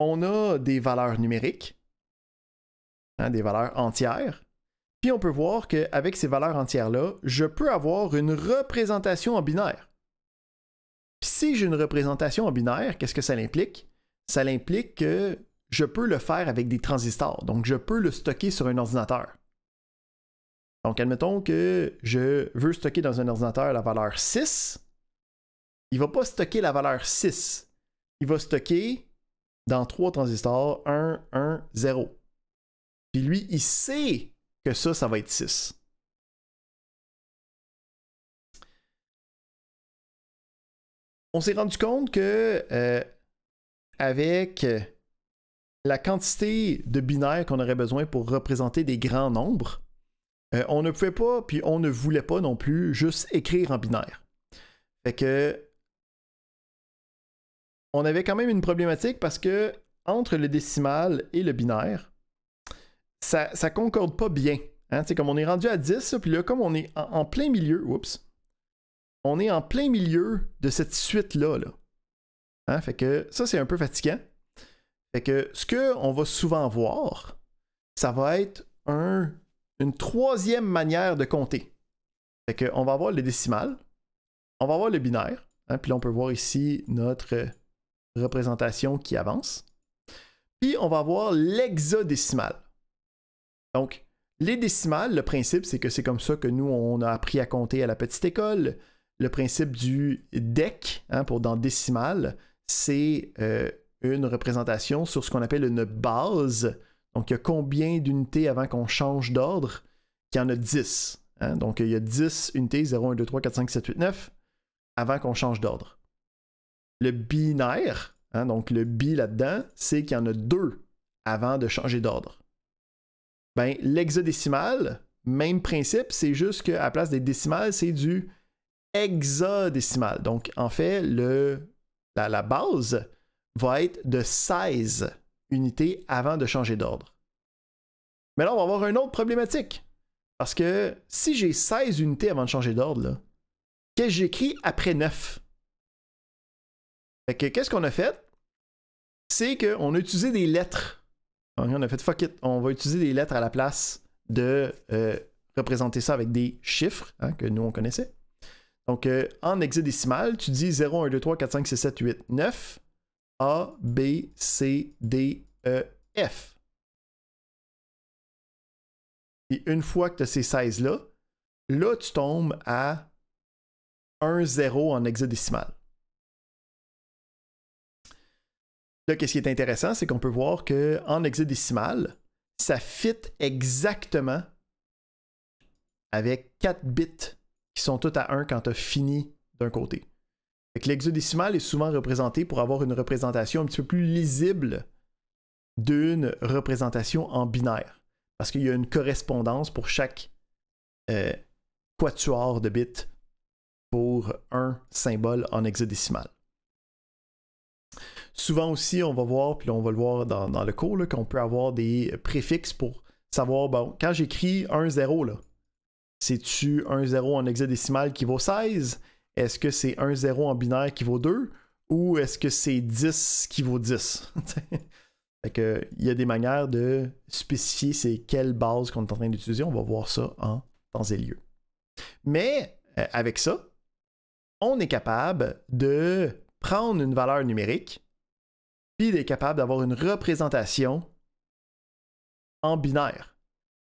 on a des valeurs numériques, hein, des valeurs entières, puis on peut voir qu'avec ces valeurs entières-là, je peux avoir une représentation en binaire. Puis si j'ai une représentation en binaire, qu'est-ce que ça implique? Ça implique que je peux le faire avec des transistors, donc je peux le stocker sur un ordinateur. Donc admettons que je veux stocker dans un ordinateur la valeur 6, il ne va pas stocker la valeur 6, il va stocker dans trois transistors 1, 1, 0. Puis lui, il sait que ça, ça va être 6. On s'est rendu compte que euh, avec la quantité de binaires qu'on aurait besoin pour représenter des grands nombres, euh, on ne pouvait pas, puis on ne voulait pas non plus juste écrire en binaire. Fait que on avait quand même une problématique parce que entre le décimal et le binaire, ça, ne concorde pas bien. Hein? Comme on est rendu à 10, puis là, comme on est en, plein milieu, oups, on est en plein milieu de cette suite-là. Là. Hein, fait que ça, c'est un peu fatigant. Fait que ce qu'on va souvent voir, ça va être un, une troisième manière de compter. Fait que on va avoir le décimal, on va avoir le binaire, hein, puis là, on peut voir ici notre représentation qui avance. Puis on va voir l'hexadécimal. Donc, les décimales, le principe, c'est que c'est comme ça que nous, on a appris à compter à la petite école. Le principe du DEC, hein, pour dans décimales, c'est euh, une représentation sur ce qu'on appelle une base. Donc, il y a combien d'unités avant qu'on change d'ordre Il y en a 10. Hein. Donc, il y a 10 unités, 0, 1, 2, 3, 4, 5, 7, 8, 9, avant qu'on change d'ordre. Le binaire, hein, donc le bi là-dedans, c'est qu'il y en a 2 avant de changer d'ordre. Ben, l'hexadécimal, même principe, c'est juste qu'à la place des décimales, c'est du hexadécimal. Donc, en fait, la, base va être de 16 unités avant de changer d'ordre. Mais là, on va avoir une autre problématique. Parce que si j'ai 16 unités avant de changer d'ordre, qu'est-ce que j'écris après 9? qu'est-ce qu'on a fait? C'est qu'on a utilisé des lettres on a fait fuck it, on va utiliser des lettres à la place de euh, représenter ça avec des chiffres hein, que nous on connaissait. Donc euh, en hexadécimal, tu dis 0, 1, 2, 3, 4, 5, 6, 7, 8, 9, A, B, C, D, E, F. et une fois que tu as ces 16-là, là tu tombes à 1, 0 en hexadécimal. Là, ce qui est intéressant, c'est qu'on peut voir que en hexadécimal, ça fit exactement avec 4 bits qui sont tous à 1 quand tu as fini d'un côté. L'hexadécimal est souvent représenté pour avoir une représentation un petit peu plus lisible d'une représentation en binaire. Parce qu'il y a une correspondance pour chaque euh, quatuor de bits pour un symbole en hexadécimal. Souvent aussi, on va voir, puis on va le voir dans, le cours, qu'on peut avoir des préfixes pour savoir, quand j'écris un 0 là, c'est-tu un 0 en hexadécimal qui vaut 16? Est-ce que c'est un 0 en binaire qui vaut 2? Ou est-ce que c'est 10 qui vaut 10? il y a des manières de spécifier c'est quelle base qu'on est en train d'utiliser. On va voir ça en temps et lieu. Mais euh, avec ça, on est capable de prendre une valeur numérique il est capable d'avoir une représentation en binaire.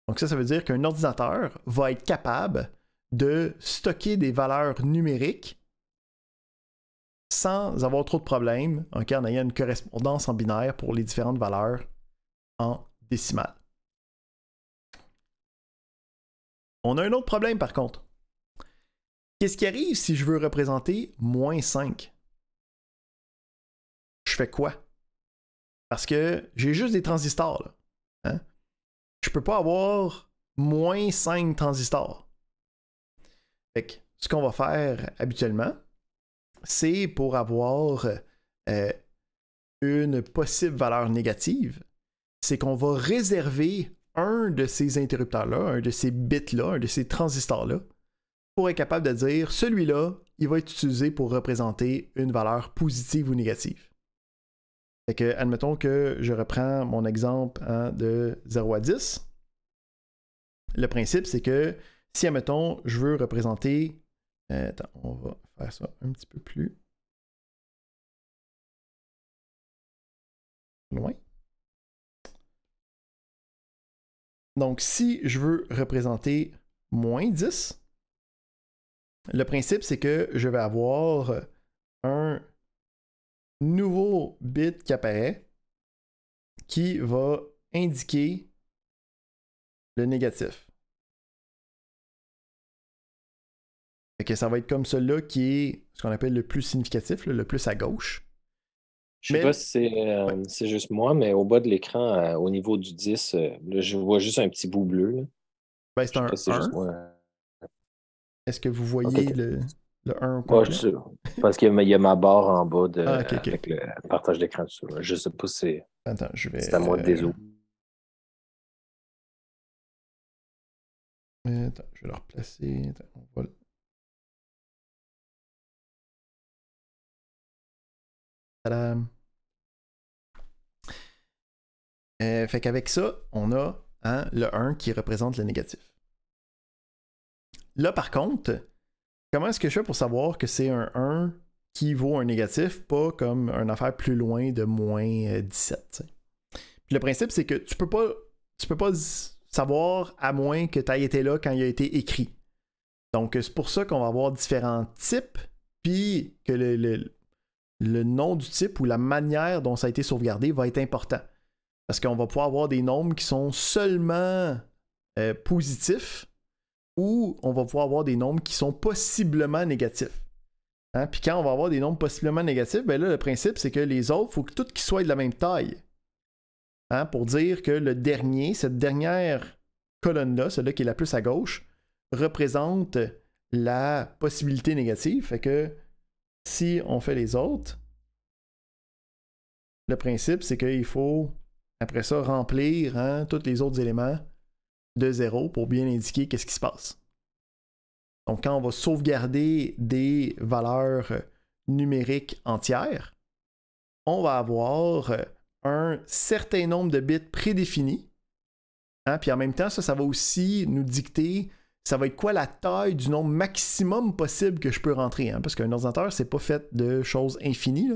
Donc ça, ça veut dire qu'un ordinateur va être capable de stocker des valeurs numériques sans avoir trop de problèmes, en ayant une correspondance en binaire pour les différentes valeurs en décimale. On a un autre problème par contre. Qu'est-ce qui arrive si je veux représenter moins 5? Je fais quoi? Parce que j'ai juste des transistors. Là. Hein? Je peux pas avoir moins 5 transistors. ce qu'on va faire habituellement, c'est pour avoir euh, une possible valeur négative, c'est qu'on va réserver un de ces interrupteurs-là, un de ces bits-là, un de ces transistors-là, pour être capable de dire celui-là, il va être utilisé pour représenter une valeur positive ou négative. Fait que, admettons que je reprends mon exemple hein, de 0 à 10. Le principe, c'est que si, admettons, je veux représenter. Euh, attends, on va faire ça un petit peu plus. Loin. Donc, si je veux représenter moins 10, le principe, c'est que je vais avoir un nouveau bit qui apparaît qui va indiquer le négatif. ça va être comme celui-là qui est ce qu'on appelle le plus significatif, le plus à gauche. Je sais mais... pas si c'est euh, juste moi, mais au bas de l'écran, euh, au niveau du 10, euh, je vois juste un petit bout bleu. Ben, c'est un Est-ce que vous voyez le. Le 1 Parce qu'il y, a ma barre en bas de, ah, avec le partage d'écran dessus. Je sais pas c'est. Attends, je vais. C'est à moi de euh... Attends, je vais le replacer. Euh, fait qu'avec ça, on a hein, le 1 qui représente le négatif. Là, par contre, comment est-ce que je fais pour savoir que c'est un 1 qui vaut un négatif, pas comme une affaire plus loin de moins 17? Euh, le principe, c'est que tu peux pas, peux pas savoir à moins que tu aies été là quand il a été écrit. Donc, c'est pour ça qu'on va avoir différents types, puis que le, nom du type ou la manière dont ça a été sauvegardé va être important. Parce qu'on va pouvoir avoir des nombres qui sont seulement euh, positifs, où on va pouvoir avoir des nombres qui sont possiblement négatifs. Hein? Puis quand on va avoir des nombres possiblement négatifs, ben là, le principe, c'est que les autres, il faut que toutes qui soient de la même taille. Hein? Pour dire que le dernier, cette dernière colonne-là, celle-là qui est la plus à gauche, représente la possibilité négative. Fait que si on fait les autres, le principe, c'est qu'il faut, après ça, remplir hein, tous les autres éléments de 0 pour bien indiquer qu'est-ce qui se passe. Donc quand on va sauvegarder des valeurs numériques entières, on va avoir un certain nombre de bits prédéfinis. Hein, puis en même temps, ça, ça va aussi nous dicter, ça va être quoi la taille du nombre maximum possible que je peux rentrer. Hein, parce qu'un ordinateur, c'est pas fait de choses infinies.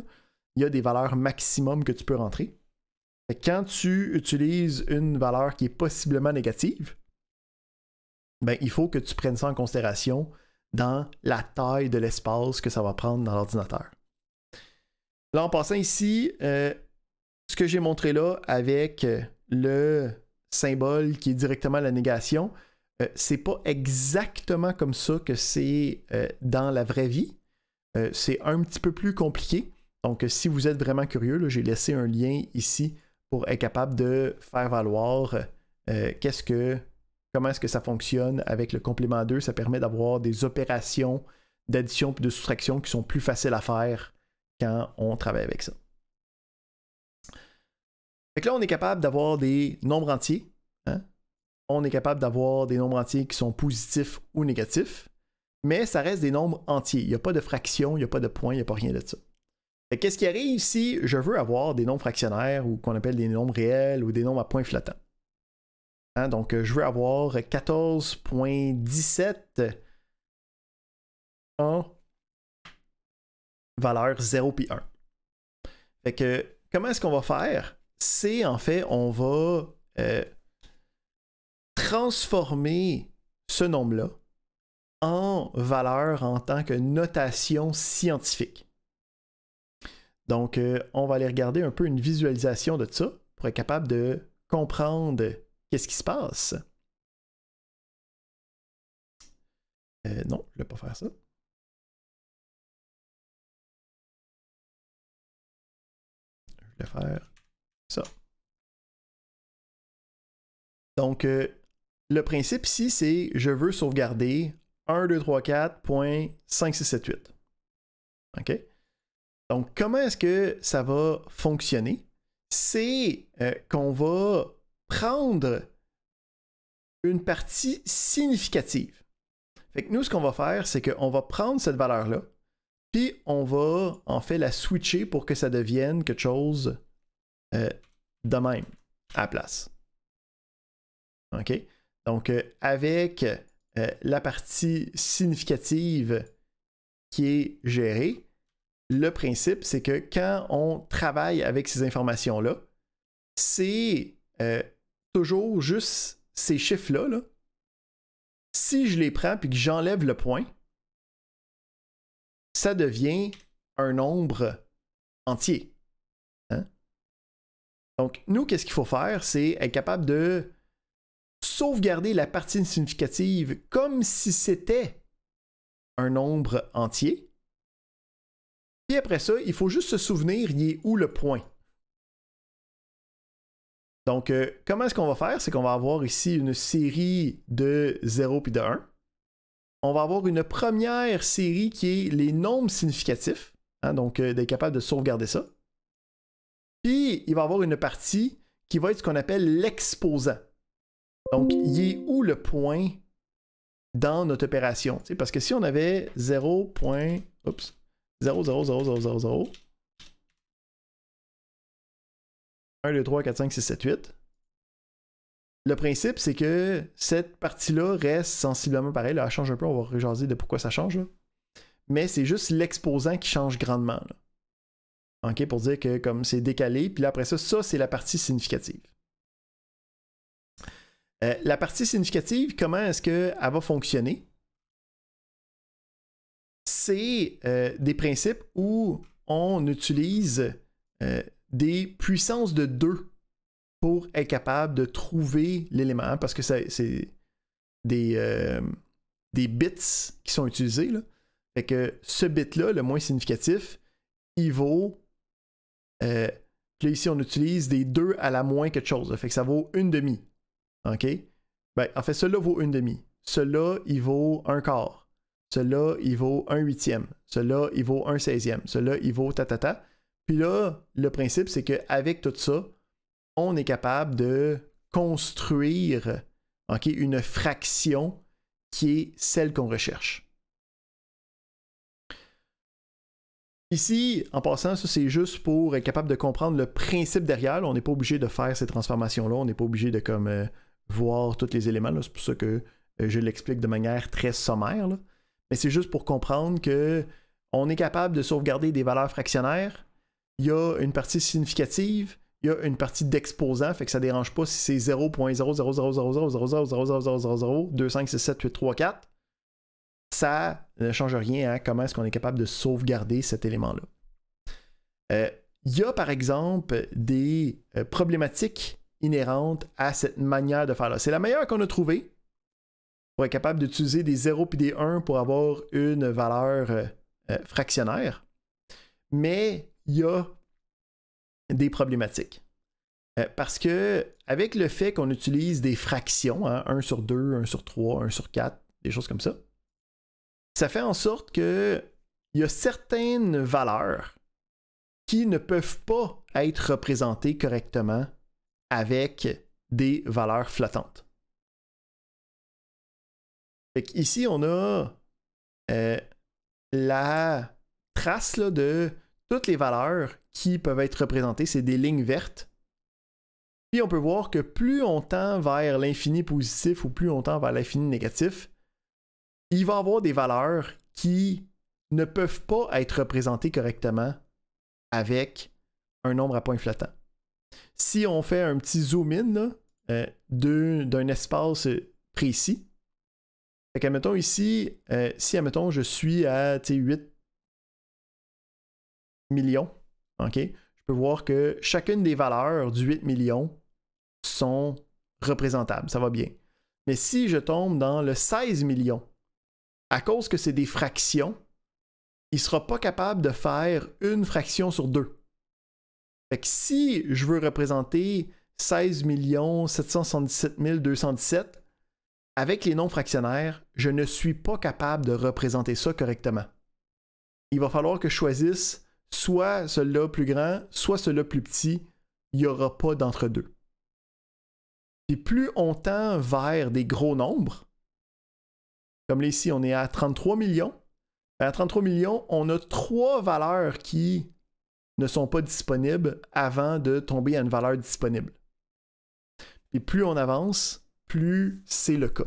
Il y a des valeurs maximum que tu peux rentrer. Quand tu utilises une valeur qui est possiblement négative, ben, il faut que tu prennes ça en considération dans la taille de l'espace que ça va prendre dans l'ordinateur. Là, en passant ici, euh, ce que j'ai montré là avec euh, le symbole qui est directement la négation, euh, ce n'est pas exactement comme ça que c'est dans la vraie vie. c'est un petit peu plus compliqué. Donc, si vous êtes vraiment curieux, j'ai laissé un lien ici pour être capable de faire valoir euh, qu'est-ce que, comment est-ce que ça fonctionne avec le complément 2. Ça permet d'avoir des opérations d'addition et de soustraction qui sont plus faciles à faire quand on travaille avec ça. Donc là, on est capable d'avoir des nombres entiers. Hein. On est capable d'avoir des nombres entiers qui sont positifs ou négatifs, mais ça reste des nombres entiers. Il n'y a pas de fraction, il n'y a pas de point, il n'y a pas rien de ça. Qu'est-ce qui arrive si je veux avoir des nombres fractionnaires ou qu'on appelle des nombres réels ou des nombres à points flottants? Hein, donc, euh, je veux avoir 14.17 en valeur 0 puis 1. que, comment est-ce qu'on va faire? C'est en fait, on va euh, transformer ce nombre-là en valeur en tant que notation scientifique. Donc, euh, on va aller regarder un peu une visualisation de ça pour être capable de comprendre qu'est-ce qui se passe. Euh, non, je ne vais pas faire ça. Je vais faire ça. Donc, euh, le principe ici, c'est je veux sauvegarder 1, 2, 3, 4, 5, 6, 7, 8. OK? Donc, comment est-ce que ça va fonctionner? C'est euh, qu'on va prendre une partie significative. Fait que nous, ce qu'on va faire, c'est qu'on va prendre cette valeur-là, puis on va en fait la switcher pour que ça devienne quelque chose euh, de même à la place. OK? Donc, euh, avec la partie significative qui est gérée, le principe, c'est que quand on travaille avec ces informations-là, c'est euh, toujours juste ces chiffres-là. Si je les prends puis que j'enlève le point, ça devient un nombre entier. Hein. Donc, nous, qu'est-ce qu'il faut faire? C'est être capable de sauvegarder la partie significative comme si c'était un nombre entier puis après ça, il faut juste se souvenir, il est où le point. Donc, euh, comment est-ce qu'on va faire? C'est qu'on va avoir ici une série de 0 puis de 1. On va avoir une première série qui est les nombres significatifs, hein, donc euh, d'être capable de sauvegarder ça. Puis, il va y avoir une partie qui va être ce qu'on appelle l'exposant. Donc, il est où le point dans notre opération? Parce que si on avait 0. Point, 0, 0, 0, 0, 0, 0. 1, 2, 3, 4, 5, 6, 7, 8. Le principe, c'est que cette partie-là reste sensiblement pareille. Là, elle change un peu, on va rejaser de pourquoi ça change. Mais c'est juste l'exposant qui change grandement. OK, pour dire que comme c'est décalé, puis là, après ça, ça, c'est la partie significative. Euh, la partie significative, comment est-ce qu'elle va fonctionner? c'est euh, des principes où on utilise euh, des puissances de 2 pour être capable de trouver l'élément, parce que c'est euh, des, bits qui sont utilisés. Là. Fait que ce bit-là, le moins significatif, il vaut. là, ici, on utilise des 2 à la moins quelque chose. Fait que ça vaut une demi. OK? Ben, en fait, cela vaut une demi. celui il vaut un quart. Cela, il vaut un huitième. Cela, il vaut un seizième. Celui-là, il vaut tatata. Ta, ta. Puis là, le principe, c'est qu'avec tout ça, on est capable de construire une fraction qui est celle qu'on recherche. Ici, en passant, ça c'est juste pour être capable de comprendre le principe derrière. on n'est pas obligé de faire ces transformations-là, on n'est pas obligé de comme euh, voir tous les éléments. C'est pour ça que euh, je l'explique de manière très sommaire mais c'est juste pour comprendre que on est capable de sauvegarder des valeurs fractionnaires. Il y a une partie significative, il y a une partie d'exposant, fait que ça dérange pas si c'est 0.0000000000002567834. Ça ne change rien à comment est-ce qu'on est capable de sauvegarder cet élément-là. il y a par exemple des problématiques inhérentes à cette manière de faire C'est la meilleure qu'on a trouvée pour être capable d'utiliser des 0 puis des 1 pour avoir une valeur euh, euh, fractionnaire. Mais il y a des problématiques. Euh, parce que avec le fait qu'on utilise des fractions, 1 hein, sur 2, 1 sur 3, 1 sur 4, des choses comme ça, ça fait en sorte que il y a certaines valeurs qui ne peuvent pas être représentées correctement avec des valeurs flottantes ici, on a euh, la trace de toutes les valeurs qui peuvent être représentées. C'est des lignes vertes. Puis on peut voir que plus on tend vers l'infini positif ou plus on tend vers l'infini négatif, il va y avoir des valeurs qui ne peuvent pas être représentées correctement avec un nombre à point flottants. Si on fait un petit zoom in euh, d'un espace précis, fait mettons ici, euh, si admettons je suis à 8 millions, OK? Je peux voir que chacune des valeurs du 8 millions sont représentables, ça va bien. Mais si je tombe dans le 16 millions, à cause que c'est des fractions, il ne sera pas capable de faire une fraction sur deux. Fait que si je veux représenter 16 777 217, avec les noms fractionnaires, je ne suis pas capable de représenter ça correctement. Il va falloir que je choisisse soit celui-là plus grand, soit celui-là plus petit. Il n'y aura pas d'entre-deux. Et plus on tend vers des gros nombres, comme ici, on est à 33 millions. Ben à 33 millions, on a trois valeurs qui ne sont pas disponibles avant de tomber à une valeur disponible. Et plus on avance, plus c'est le cas.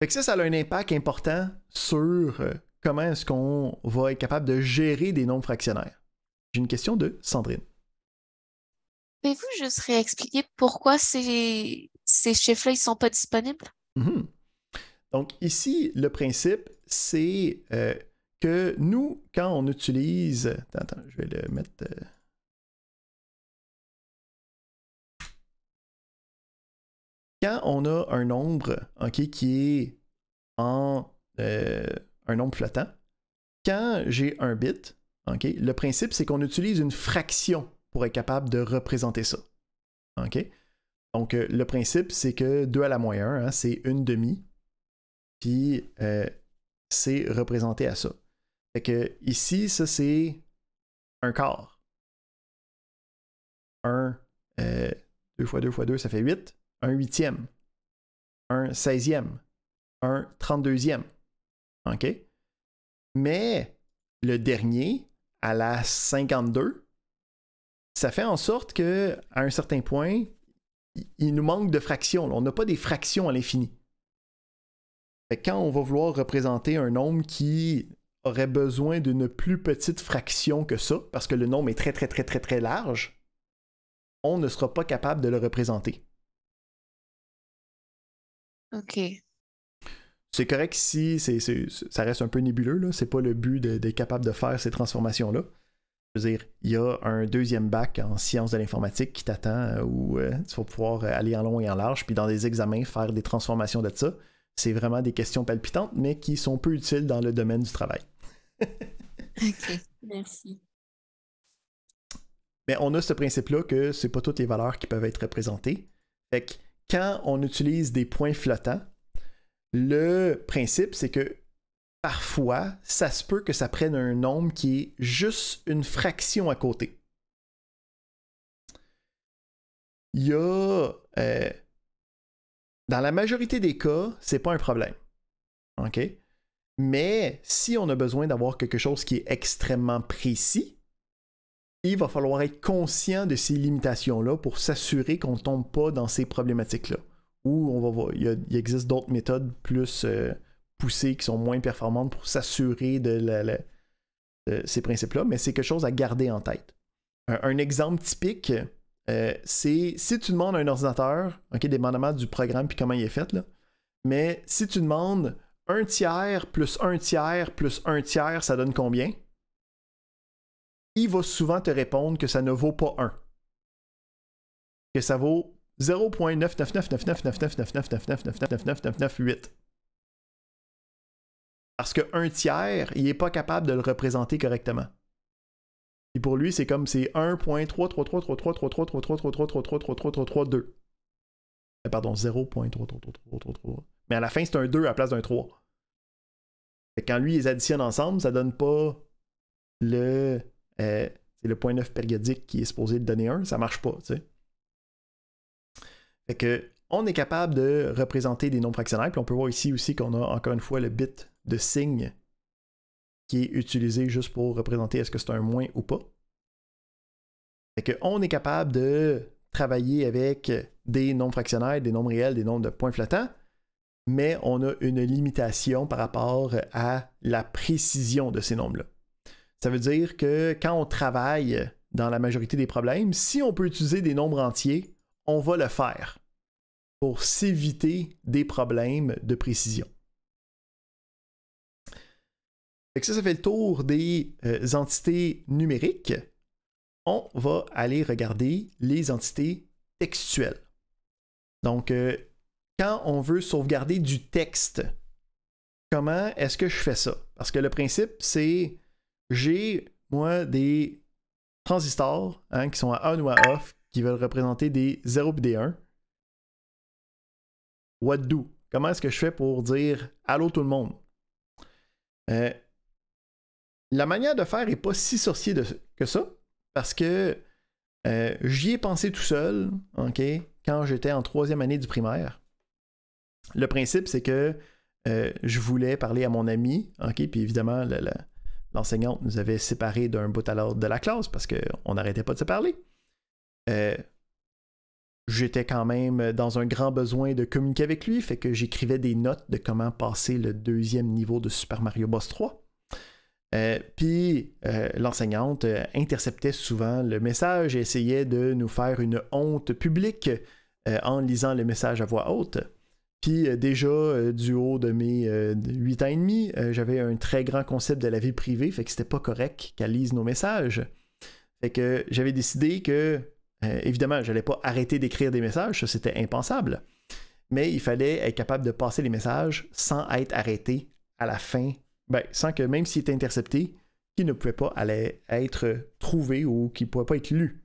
Fait que ça, ça a un impact important sur euh, comment est-ce qu'on va être capable de gérer des nombres fractionnaires. J'ai une question de Sandrine. Pouvez-vous juste réexpliquer pourquoi ces, ces chiffres-là ne sont pas disponibles? Mhm. Donc ici, le principe, c'est euh, que nous, quand on utilise... Attends, je vais le mettre... Euh, quand on a un nombre qui est en euh, un nombre flottant, quand j'ai un bit, le principe c'est qu'on utilise une fraction pour être capable de représenter ça. Donc euh, le principe c'est que 2 à la moyenne, hein, c'est une demi, puis euh, c'est représenté à ça. Fait que ici, ça c'est un quart. 1, 2 fois 2 fois 2, ça fait 8 un huitième, un seizième, un trente-deuxième. OK? Mais le dernier, à la 52, ça fait en sorte que, à un certain point, il nous manque de fractions. On n'a pas des fractions à l'infini. Quand on va vouloir représenter un nombre qui aurait besoin d'une plus petite fraction que ça, parce que le nombre est très, très, très, très, très large, on ne sera pas capable de le représenter. OK. C'est correct si ça reste un peu nébuleux, là. C'est pas le but d'être capable de faire ces transformations-là. Je veux dire, il y a un deuxième bac en sciences de l'informatique qui t'attend euh, où il euh, tu vas pouvoir euh, aller en long et en large, puis dans des examens, faire des transformations de ça. C'est vraiment des questions palpitantes, mais qui sont peu utiles dans le domaine du travail. OK, merci. Mais on a ce principe-là que c'est pas toutes les valeurs qui peuvent être représentées. Fait que quand on utilise des points flottants, le principe, c'est que parfois, ça se peut que ça prenne un nombre qui est juste une fraction à côté. Il euh, dans la majorité des cas, c'est pas un problème. OK? Mais si on a besoin d'avoir quelque chose qui est extrêmement précis, il va falloir être conscient de ces limitations-là pour s'assurer qu'on ne tombe pas dans ces problématiques-là. Ou on va voir, il, existe d'autres méthodes plus euh, poussées qui sont moins performantes pour s'assurer de, ces principes-là, mais c'est quelque chose à garder en tête. Un, exemple typique, euh, c'est si tu demandes à un ordinateur, ok, dépendamment du programme et comment il est fait, là, mais si tu demandes un tiers plus un tiers plus un tiers, ça donne combien? il va souvent te répondre que ça ne vaut pas 1. Que ça vaut 0.999999999999998. Parce que un tiers, il n'est pas capable de le représenter correctement. Et pour lui, c'est comme c'est 1.3333333333333332. Pardon, 0.3333333. Mais à la fin, c'est un 2 à la place d'un 3. quand lui, ils additionnent ensemble, ça donne pas le euh, c'est le point 9 périodique qui est supposé de donner 1, ça marche pas, que, on est capable de représenter des nombres fractionnaires, puis on peut voir ici aussi qu'on a encore une fois le bit de signe qui est utilisé juste pour représenter est-ce que c'est un moins ou pas. que, on est capable de travailler avec des nombres fractionnaires, des nombres réels, des nombres de points flottants, mais on a une limitation par rapport à la précision de ces nombres-là. Ça veut dire que quand on travaille dans la majorité des problèmes, si on peut utiliser des nombres entiers, on va le faire pour s'éviter des problèmes de précision. ça, ça fait le tour des euh, entités numériques. On va aller regarder les entités textuelles. Donc, euh, quand on veut sauvegarder du texte, comment est-ce que je fais ça? Parce que le principe, c'est j'ai, moi, des transistors hein, qui sont à on ou à off, qui veulent représenter des 0 et des 1. What do? Comment est-ce que je fais pour dire allô tout le monde? Euh, la manière de faire n'est pas si sorcier que ça, parce que euh, j'y ai pensé tout seul, OK, quand j'étais en troisième année du primaire. Le principe, c'est que euh, je voulais parler à mon ami, OK, puis évidemment, l'enseignante nous avait séparés d'un bout à l'autre de la classe parce qu'on n'arrêtait pas de se parler. Euh, j'étais quand même dans un grand besoin de communiquer avec lui, fait que j'écrivais des notes de comment passer le deuxième niveau de Super Mario Bros 3. Euh, puis euh, l'enseignante interceptait souvent le message et essayait de nous faire une honte publique en lisant le message à voix haute. Puis euh, déjà, euh, du haut de mes euh, huit ans et demi, j'avais un très grand concept de la vie privée, fait que c'était pas correct qu'elle lise nos messages. Fait que j'avais décidé que, évidemment, je n'allais pas arrêter d'écrire des messages, ça c'était impensable. Mais il fallait être capable de passer les messages sans être arrêté à la fin, ben, sans que même s'il était intercepté, qu'il ne pouvait pas aller être trouvé ou qu'il ne pouvait pas être lu.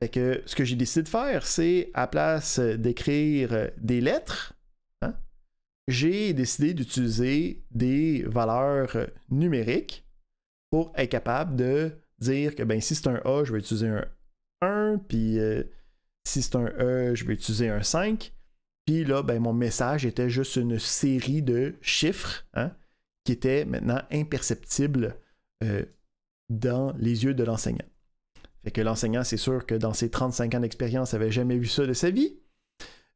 Fait que ce que j'ai décidé de faire, c'est à place d'écrire des lettres, j'ai décidé d'utiliser des valeurs euh, numériques pour être capable de dire que ben, si c'est un A, je vais utiliser un 1, puis euh, si c'est un E, je vais utiliser un 5. Puis là, ben, mon message était juste une série de chiffres hein, qui étaient maintenant imperceptibles euh, dans les yeux de l'enseignant. Fait que l'enseignant, c'est sûr que dans ses 35 ans d'expérience, n'avait jamais vu ça de sa vie.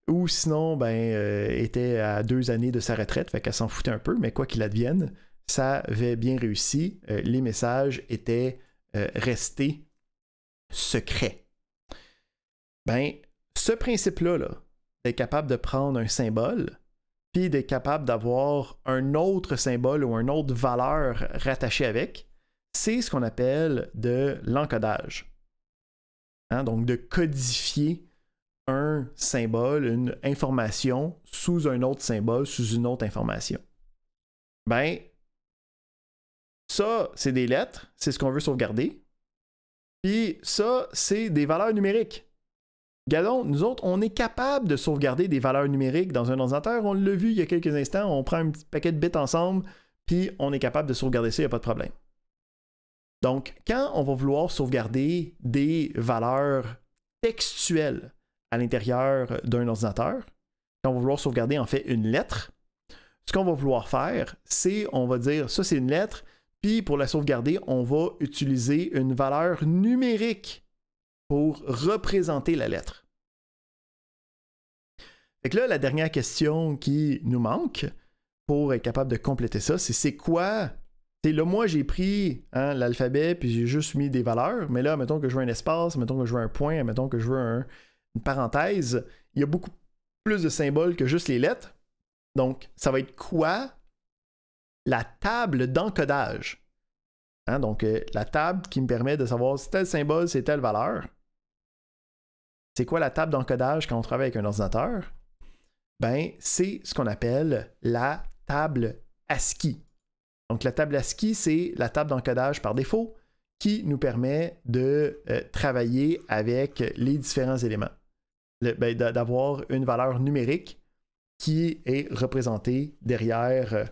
Ou sinon, ben, euh, était à deux années de sa retraite, fait qu'elle s'en foutait un peu, mais quoi qu'il advienne, ça avait bien réussi. Euh, les messages étaient euh, restés secrets. Ben, ce principe-là, -là, d'être capable de prendre un symbole, puis d'être capable d'avoir un autre symbole ou une autre valeur rattachée avec, c'est ce qu'on appelle de l'encodage. Hein, donc de codifier un symbole, une information sous un autre symbole, sous une autre information. Ben, ça, c'est des lettres, c'est ce qu'on veut sauvegarder. Puis ça, c'est des valeurs numériques. Regardons, nous autres, on est capable de sauvegarder des valeurs numériques dans un ordinateur. On l'a vu il y a quelques instants, on prend un petit paquet de bits ensemble, puis on est capable de sauvegarder ça, il n'y a pas de problème. Donc, quand on va vouloir sauvegarder des valeurs textuelles, à l'intérieur euh, d'un ordinateur. Quand on va vouloir sauvegarder en fait une lettre, ce qu'on va vouloir faire, c'est on va dire ça c'est une lettre, puis pour la sauvegarder, on va utiliser une valeur numérique pour représenter la lettre. Fait que là, la dernière question qui nous manque pour être capable de compléter ça, c'est c'est quoi c'est là, moi, j'ai pris hein, l'alphabet, puis j'ai juste mis des valeurs, mais là, mettons que je veux un espace, mettons que je veux un point, mettons que je veux un, une parenthèse, il y a beaucoup plus de symboles que juste les lettres. Donc, ça va être quoi La table d'encodage. Hein, donc, euh, la table qui me permet de savoir si tel symbole, c'est telle valeur. C'est quoi la table d'encodage quand on travaille avec un ordinateur? Ben, c'est ce qu'on appelle la table ASCII. Donc, la table ASCII, c'est la table d'encodage par défaut qui nous permet de euh, travailler avec les différents éléments. Ben, d'avoir une valeur numérique qui est représentée derrière, euh,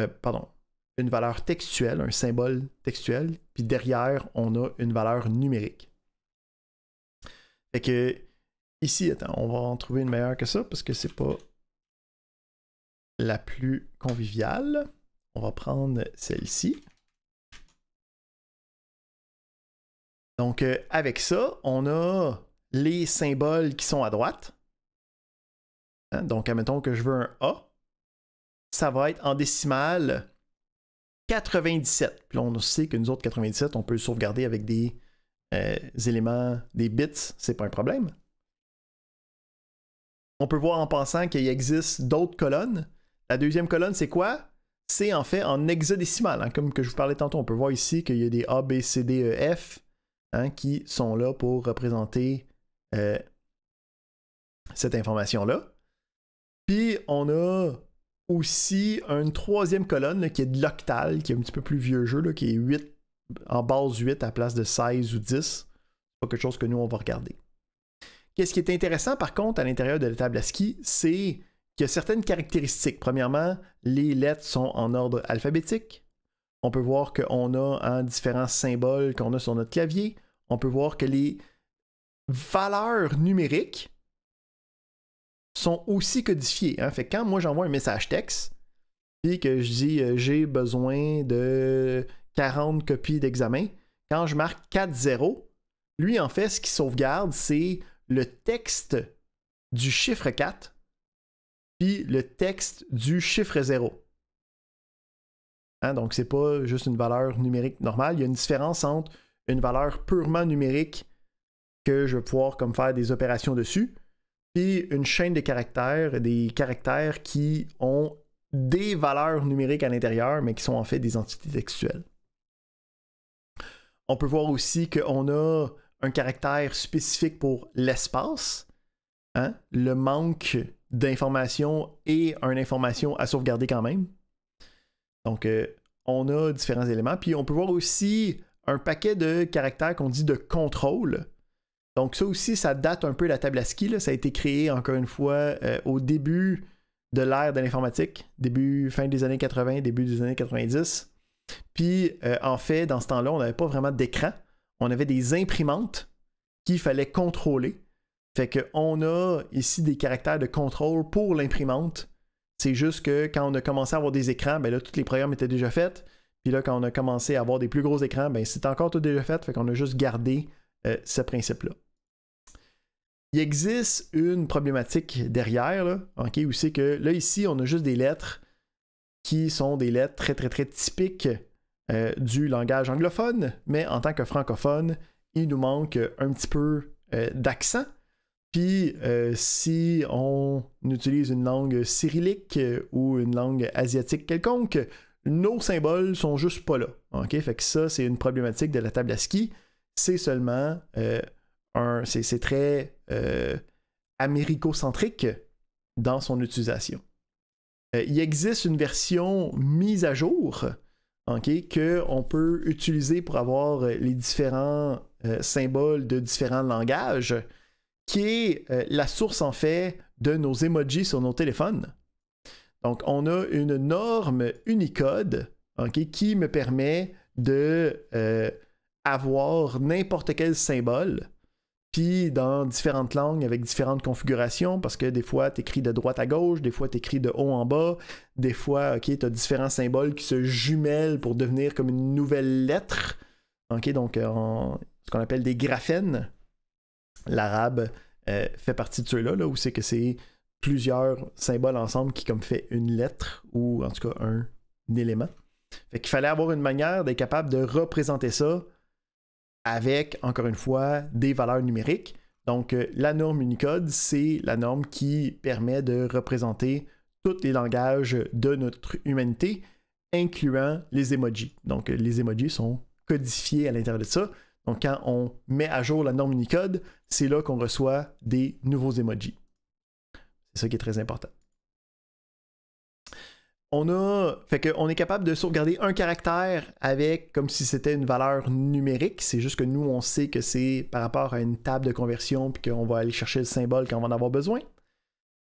euh, pardon, une valeur textuelle, un symbole textuel, puis derrière, on a une valeur numérique. Fait que, ici, attends, on va en trouver une meilleure que ça, parce que c'est pas la plus conviviale. On va prendre celle-ci. Donc, euh, avec ça, on a les symboles qui sont à droite. Hein, donc, admettons que je veux un A. Ça va être en décimale 97. Puis on sait que nous autres, 97, on peut le sauvegarder avec des euh, éléments, des bits, c'est pas un problème. On peut voir en pensant qu'il existe d'autres colonnes. La deuxième colonne, c'est quoi? C'est en fait en hexadécimal, hein, comme que je vous parlais tantôt. On peut voir ici qu'il y a des A, B, C, D, E, F hein, qui sont là pour représenter euh, cette information-là. Puis on a aussi une troisième colonne qui est de l'octal, qui est un petit peu plus vieux jeu, qui est 8, en base 8 à la place de 16 ou 10. Pas quelque chose que nous, on va regarder. Qu'est-ce qui est intéressant par contre à l'intérieur de la table ASCII, c'est qu'il y a certaines caractéristiques. Premièrement, les lettres sont en ordre alphabétique. On peut voir qu'on a hein, différents symboles qu'on a sur notre clavier. On peut voir que les valeurs numériques sont aussi codifiées. Hein. Fait que quand moi j'envoie un message texte, puis que je dis euh, j'ai besoin de 40 copies d'examen, quand je marque 4-0, lui en fait ce qu'il sauvegarde c'est le texte du chiffre 4 puis le texte du chiffre 0. donc, hein, donc, c'est pas juste une valeur numérique normale. Il y a une différence entre une valeur purement numérique que je vais pouvoir comme faire des opérations dessus. Puis une chaîne de caractères, des caractères qui ont des valeurs numériques à l'intérieur, mais qui sont en fait des entités textuelles. On peut voir aussi qu'on a un caractère spécifique pour l'espace, hein, le manque d'informations et une information à sauvegarder quand même. Donc, euh, on a différents éléments. Puis, on peut voir aussi un paquet de caractères qu'on dit de contrôle. Donc ça aussi, ça date un peu de la table à ski. Ça a été créé, encore une fois, euh, au début de l'ère de l'informatique, début, fin des années 80, début des années 90. Puis, euh, en fait, dans ce temps-là, on n'avait pas vraiment d'écran. On avait des imprimantes qu'il fallait contrôler. Fait qu'on a ici des caractères de contrôle pour l'imprimante. C'est juste que quand on a commencé à avoir des écrans, ben là, tous les programmes étaient déjà faits. Puis là, quand on a commencé à avoir des plus gros écrans, ben c'est encore tout déjà fait. Fait qu'on a juste gardé euh, ce principe-là il existe une problématique derrière, ok, où c'est que là, ici, on a juste des lettres qui sont des lettres très, très, très typiques euh, du langage anglophone, mais en tant que francophone, il nous manque un petit peu euh, d'accent. Puis, euh, si on utilise une langue cyrillique ou une langue asiatique quelconque, nos symboles sont juste pas là. OK? Fait que ça, c'est une problématique de la table à ski. C'est seulement c'est très euh, américocentrique dans son utilisation. Euh, il existe une version mise à jour que qu'on peut utiliser pour avoir euh, les différents symboles de différents langages, qui est la source en fait de nos emojis sur nos téléphones. Donc on a une norme Unicode qui me permet de avoir n'importe quel symbole dans différentes langues avec différentes configurations, parce que des fois, tu écris de droite à gauche, des fois, tu écris de haut en bas, des fois, tu as différents symboles qui se jumellent pour devenir comme une nouvelle lettre. donc euh, ce qu'on appelle des graphènes. L'arabe euh, fait partie de ceux-là, là, où c'est que c'est plusieurs symboles ensemble qui comme fait une lettre ou en tout cas un, élément. Fait qu'il fallait avoir une manière d'être capable de représenter ça avec, encore une fois, des valeurs numériques. Donc, euh, la norme Unicode, c'est la norme qui permet de représenter tous les langages de notre humanité, incluant les emojis. Donc, euh, les emojis sont codifiés à l'intérieur de ça. Donc, quand on met à jour la norme Unicode, c'est là qu'on reçoit des nouveaux emojis. C'est ça qui est très important on a. Fait qu'on est capable de sauvegarder un caractère avec comme si c'était une valeur numérique. C'est juste que nous, on sait que c'est par rapport à une table de conversion, puis qu'on va aller chercher le symbole quand on va en avoir besoin.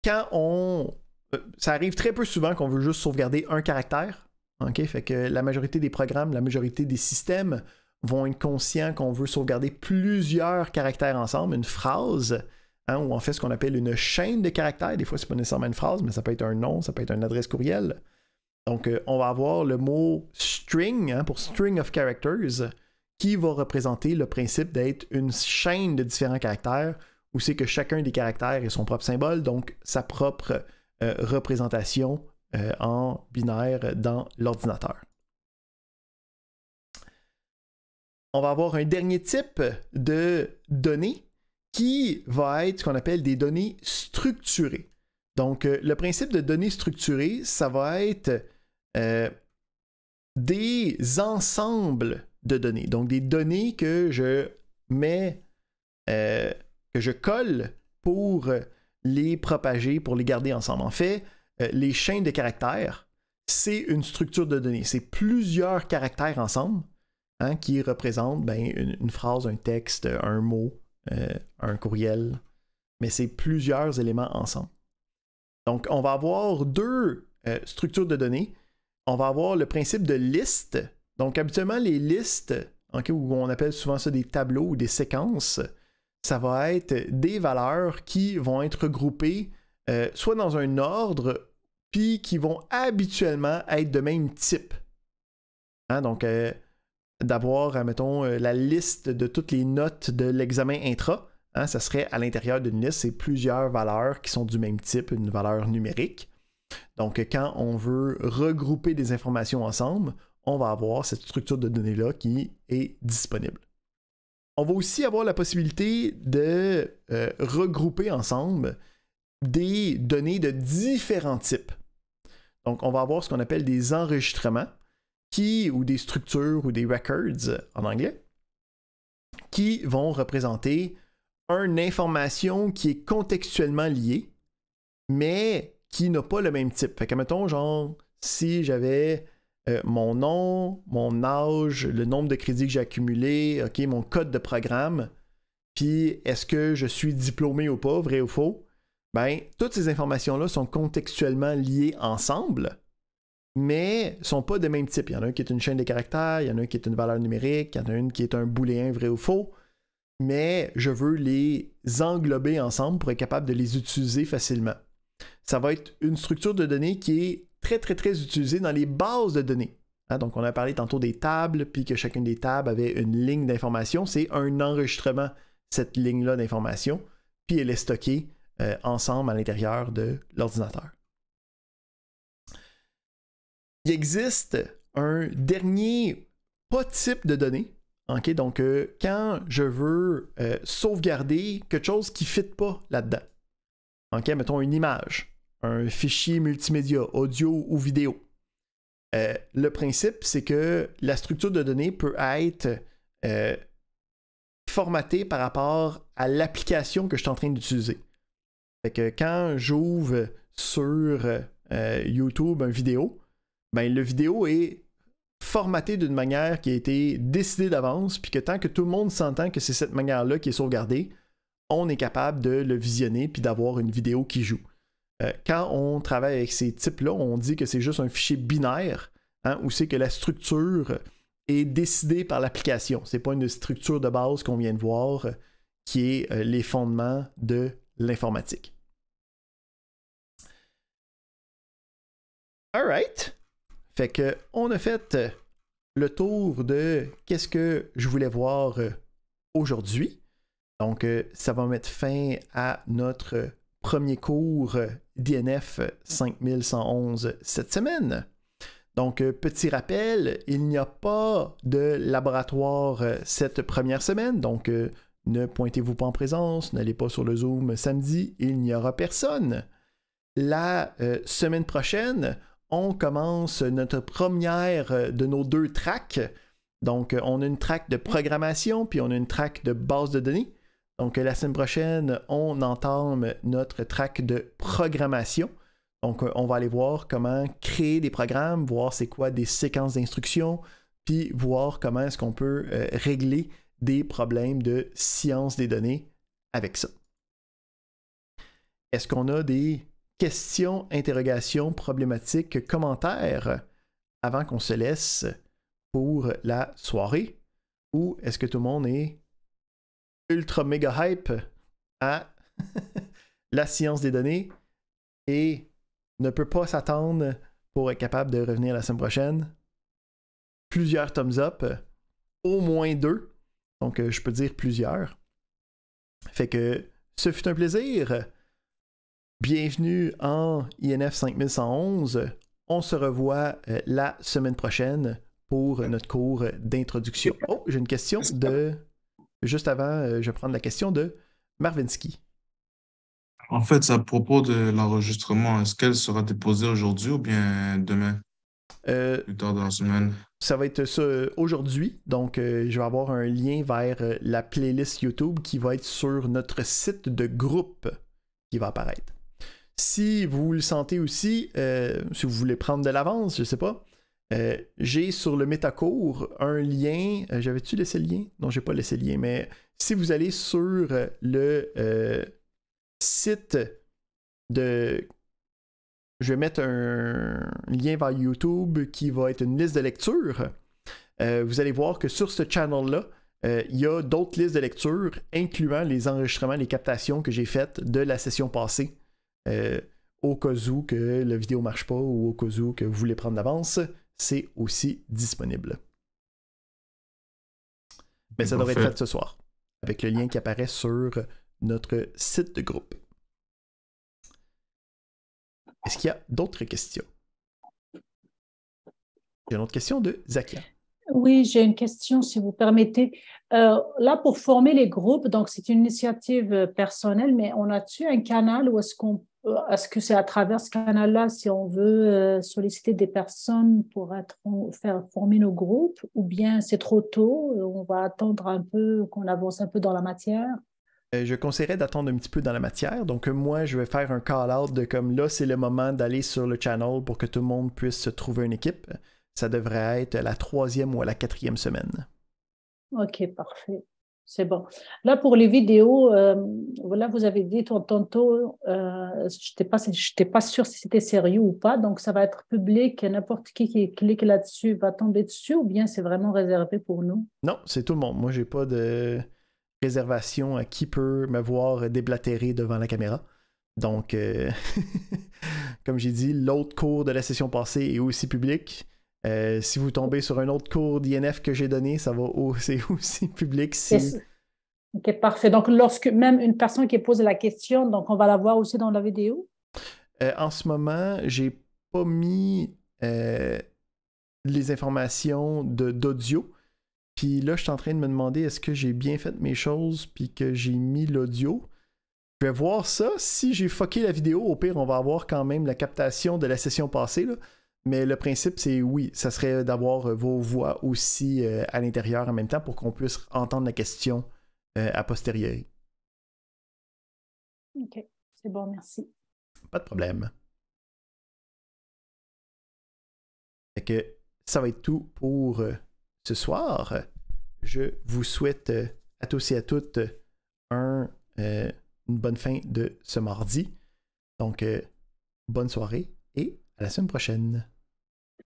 Quand on. Euh, ça arrive très peu souvent qu'on veut juste sauvegarder un caractère. OK? Fait que la majorité des programmes, la majorité des systèmes vont être conscients qu'on veut sauvegarder plusieurs caractères ensemble, une phrase. Hein, où on fait ce qu'on appelle une chaîne de caractères. Des fois, c'est pas nécessairement une phrase, mais ça peut être un nom, ça peut être une adresse courriel. Donc, euh, on va avoir le mot string hein, pour string of characters qui va représenter le principe d'être une chaîne de différents caractères où c'est que chacun des caractères est son propre symbole, donc sa propre euh, représentation euh, en binaire dans l'ordinateur. On va avoir un dernier type de données qui va être ce qu'on appelle des données structurées. Donc, euh, le principe de données structurées, ça va être euh, des ensembles de données. Donc, des données que je mets, euh, que je colle pour les propager, pour les garder ensemble. En fait, les chaînes de caractères, c'est une structure de données. C'est plusieurs caractères ensemble hein, qui représentent ben, une phrase, un texte, un mot, euh, un courriel, mais c'est plusieurs éléments ensemble. Donc, on va avoir deux euh, structures de données. On va avoir le principe de liste. Donc, habituellement, les listes, où on appelle souvent ça des tableaux ou des séquences, ça va être des valeurs qui vont être regroupées, euh, soit dans un ordre, puis qui vont habituellement être de même type. Hein, donc, d'avoir, euh, mettons, euh, la liste de toutes les notes de l'examen intra. Hein, ça serait à l'intérieur d'une liste, c'est plusieurs valeurs qui sont du même type, une valeur numérique. Donc, quand on veut regrouper des informations ensemble, on va avoir cette structure de données-là qui est disponible. On va aussi avoir la possibilité de euh, regrouper ensemble des données de différents types. Donc, on va avoir ce qu'on appelle des enregistrements qui, ou des structures ou des records en anglais, qui vont représenter une information qui est contextuellement liée, mais qui n'a pas le même type. Fait que, mettons, genre, si j'avais euh, mon nom, mon âge, le nombre de crédits que j'ai accumulé, ok, mon code de programme, puis est-ce que je suis diplômé ou pas, vrai ou faux, ben, toutes ces informations-là sont contextuellement liées ensemble, mais sont pas de même type. Il y en a un qui est une chaîne de caractères, il y en a un qui est une valeur numérique, il y en a une qui est un booléen vrai ou faux, mais je veux les englober ensemble pour être capable de les utiliser facilement. Ça va être une structure de données qui est très très très utilisée dans les bases de données. Hein, donc on a parlé tantôt des tables, puis que chacune des tables avait une ligne d'information. C'est un enregistrement, cette ligne-là d'information, puis elle est stockée euh, ensemble à l'intérieur de l'ordinateur il existe un dernier pas type de données. Donc, euh, quand je veux euh, sauvegarder quelque chose qui ne fit pas là-dedans. mettons une image, un fichier multimédia, audio ou vidéo. Euh, le principe, c'est que la structure de données peut être formatée par rapport à l'application que je suis en train d'utiliser. quand j'ouvre sur YouTube une vidéo, ben, le vidéo est formaté d'une manière qui a été décidée d'avance, puis que tant que tout le monde s'entend que c'est cette manière-là qui est sauvegardée, on est capable de le visionner puis d'avoir une vidéo qui joue. Euh, quand on travaille avec ces types-là, on dit que c'est juste un fichier binaire, hein, où c'est que la structure est décidée par l'application. Ce n'est pas une structure de base qu'on vient de voir, euh, qui est euh, les fondements de l'informatique. All right. Fait qu'on a fait euh, le tour de qu'est-ce que je voulais voir euh, aujourd'hui. Donc euh, ça va mettre fin à notre premier cours DNF 5111 cette semaine. Donc, petit rappel, il n'y a pas de laboratoire cette première semaine, donc ne pointez-vous pas en présence, n'allez pas sur le Zoom samedi, il n'y aura personne. La semaine prochaine, on commence notre première euh, de nos deux tracks. Donc, euh, on a une track de programmation, puis on a une track de base de données. Donc, euh, la semaine prochaine, on entame notre track de programmation. Donc, on va aller voir comment créer des programmes, voir c'est quoi des séquences d'instructions, puis voir comment est-ce qu'on peut régler des problèmes de science des données avec ça. Est-ce qu'on a des questions, interrogations, problématiques, commentaires avant qu'on se laisse pour la soirée? Ou est-ce que tout le monde est ultra méga hype à la science des données et ne peut pas s'attendre pour être capable de revenir la semaine prochaine? Plusieurs thumbs up, au moins deux. Donc, euh, je peux dire plusieurs. Fait que ce fut un plaisir. Bienvenue en INF 5111. On se revoit euh, la semaine prochaine pour notre cours d'introduction. Oh, j'ai une question de. Juste avant, euh, je vais prendre la question de Marvinsky. En fait, à propos de l'enregistrement, est-ce qu'elle sera déposée aujourd'hui ou bien demain euh, Plus tard dans la semaine. Ça va être ça aujourd'hui. Donc, je vais avoir un lien vers la playlist YouTube qui va être sur notre site de groupe qui va apparaître. Si vous le sentez aussi, euh, si vous voulez prendre de l'avance, je sais pas, euh, j'ai sur le métacour un lien. Euh, j'avais-tu laissé le lien Non, j'ai pas laissé le lien, mais si vous allez sur le site de. Je vais mettre un lien vers YouTube qui va être une liste de lecture. vous allez voir que sur ce channel-là, il y a d'autres listes de lecture, incluant les enregistrements, les captations que j'ai faites de la session passée. Euh, au cas où que la vidéo marche pas ou au cas où que vous voulez prendre d'avance, c'est aussi disponible. Mais ça devrait être fait ce soir, avec le lien qui apparaît sur notre site de groupe. Est-ce qu'il y a d'autres questions? J'ai une autre question de Zakia. Oui, j'ai une question, si vous permettez. Euh, là, pour former les groupes, donc c'est une initiative personnelle, mais on a-tu un canal où est-ce qu'on est-ce que c'est à travers ce canal-là si on veut euh, solliciter des personnes pour faire former nos groupes ou bien c'est trop tôt, on va attendre un peu qu'on avance un peu dans la matière euh, je conseillerais d'attendre un petit peu dans la matière. Donc, euh, moi, je vais faire un call-out de comme là, c'est le moment d'aller sur le channel pour que tout le monde puisse se trouver une équipe. Ça devrait être la troisième ou la quatrième semaine. OK, parfait. C'est bon. Là, pour les vidéos, euh, voilà, vous avez dit tantôt, euh, je n'étais pas, sûr si c'était sérieux ou pas, donc ça va être public, n'importe qui qui clique là-dessus va tomber dessus ou bien c'est vraiment réservé pour nous? Non, c'est tout le monde. Moi, je n'ai pas de réservation à qui peut me voir déblatérer devant la caméra. Donc, euh, comme j'ai dit, l'autre cours de la session passée est aussi public. Euh, si vous tombez sur un autre cours d'INF que j'ai donné, ça va c'est aussi public. Ok, parfait. Donc, lorsque même une personne qui pose la question, donc on va la voir aussi dans la vidéo. Euh, en ce moment, j'ai pas mis euh, les informations d'audio. Puis là, je suis en train de me demander est-ce que j'ai bien fait mes choses puis que j'ai mis l'audio. Je vais voir ça. Si j'ai fucké la vidéo, au pire, on va avoir quand même la captation de la session passée. Là. Mais le principe, c'est oui, ça serait d'avoir euh, vos voix aussi euh, à l'intérieur en même temps pour qu'on puisse entendre la question à euh, posteriori. OK, c'est bon, merci. Pas de problème. que ça va être tout pour ce soir. Je vous souhaite à tous et à toutes une bonne fin de ce mardi. Donc, bonne soirée et à la semaine prochaine.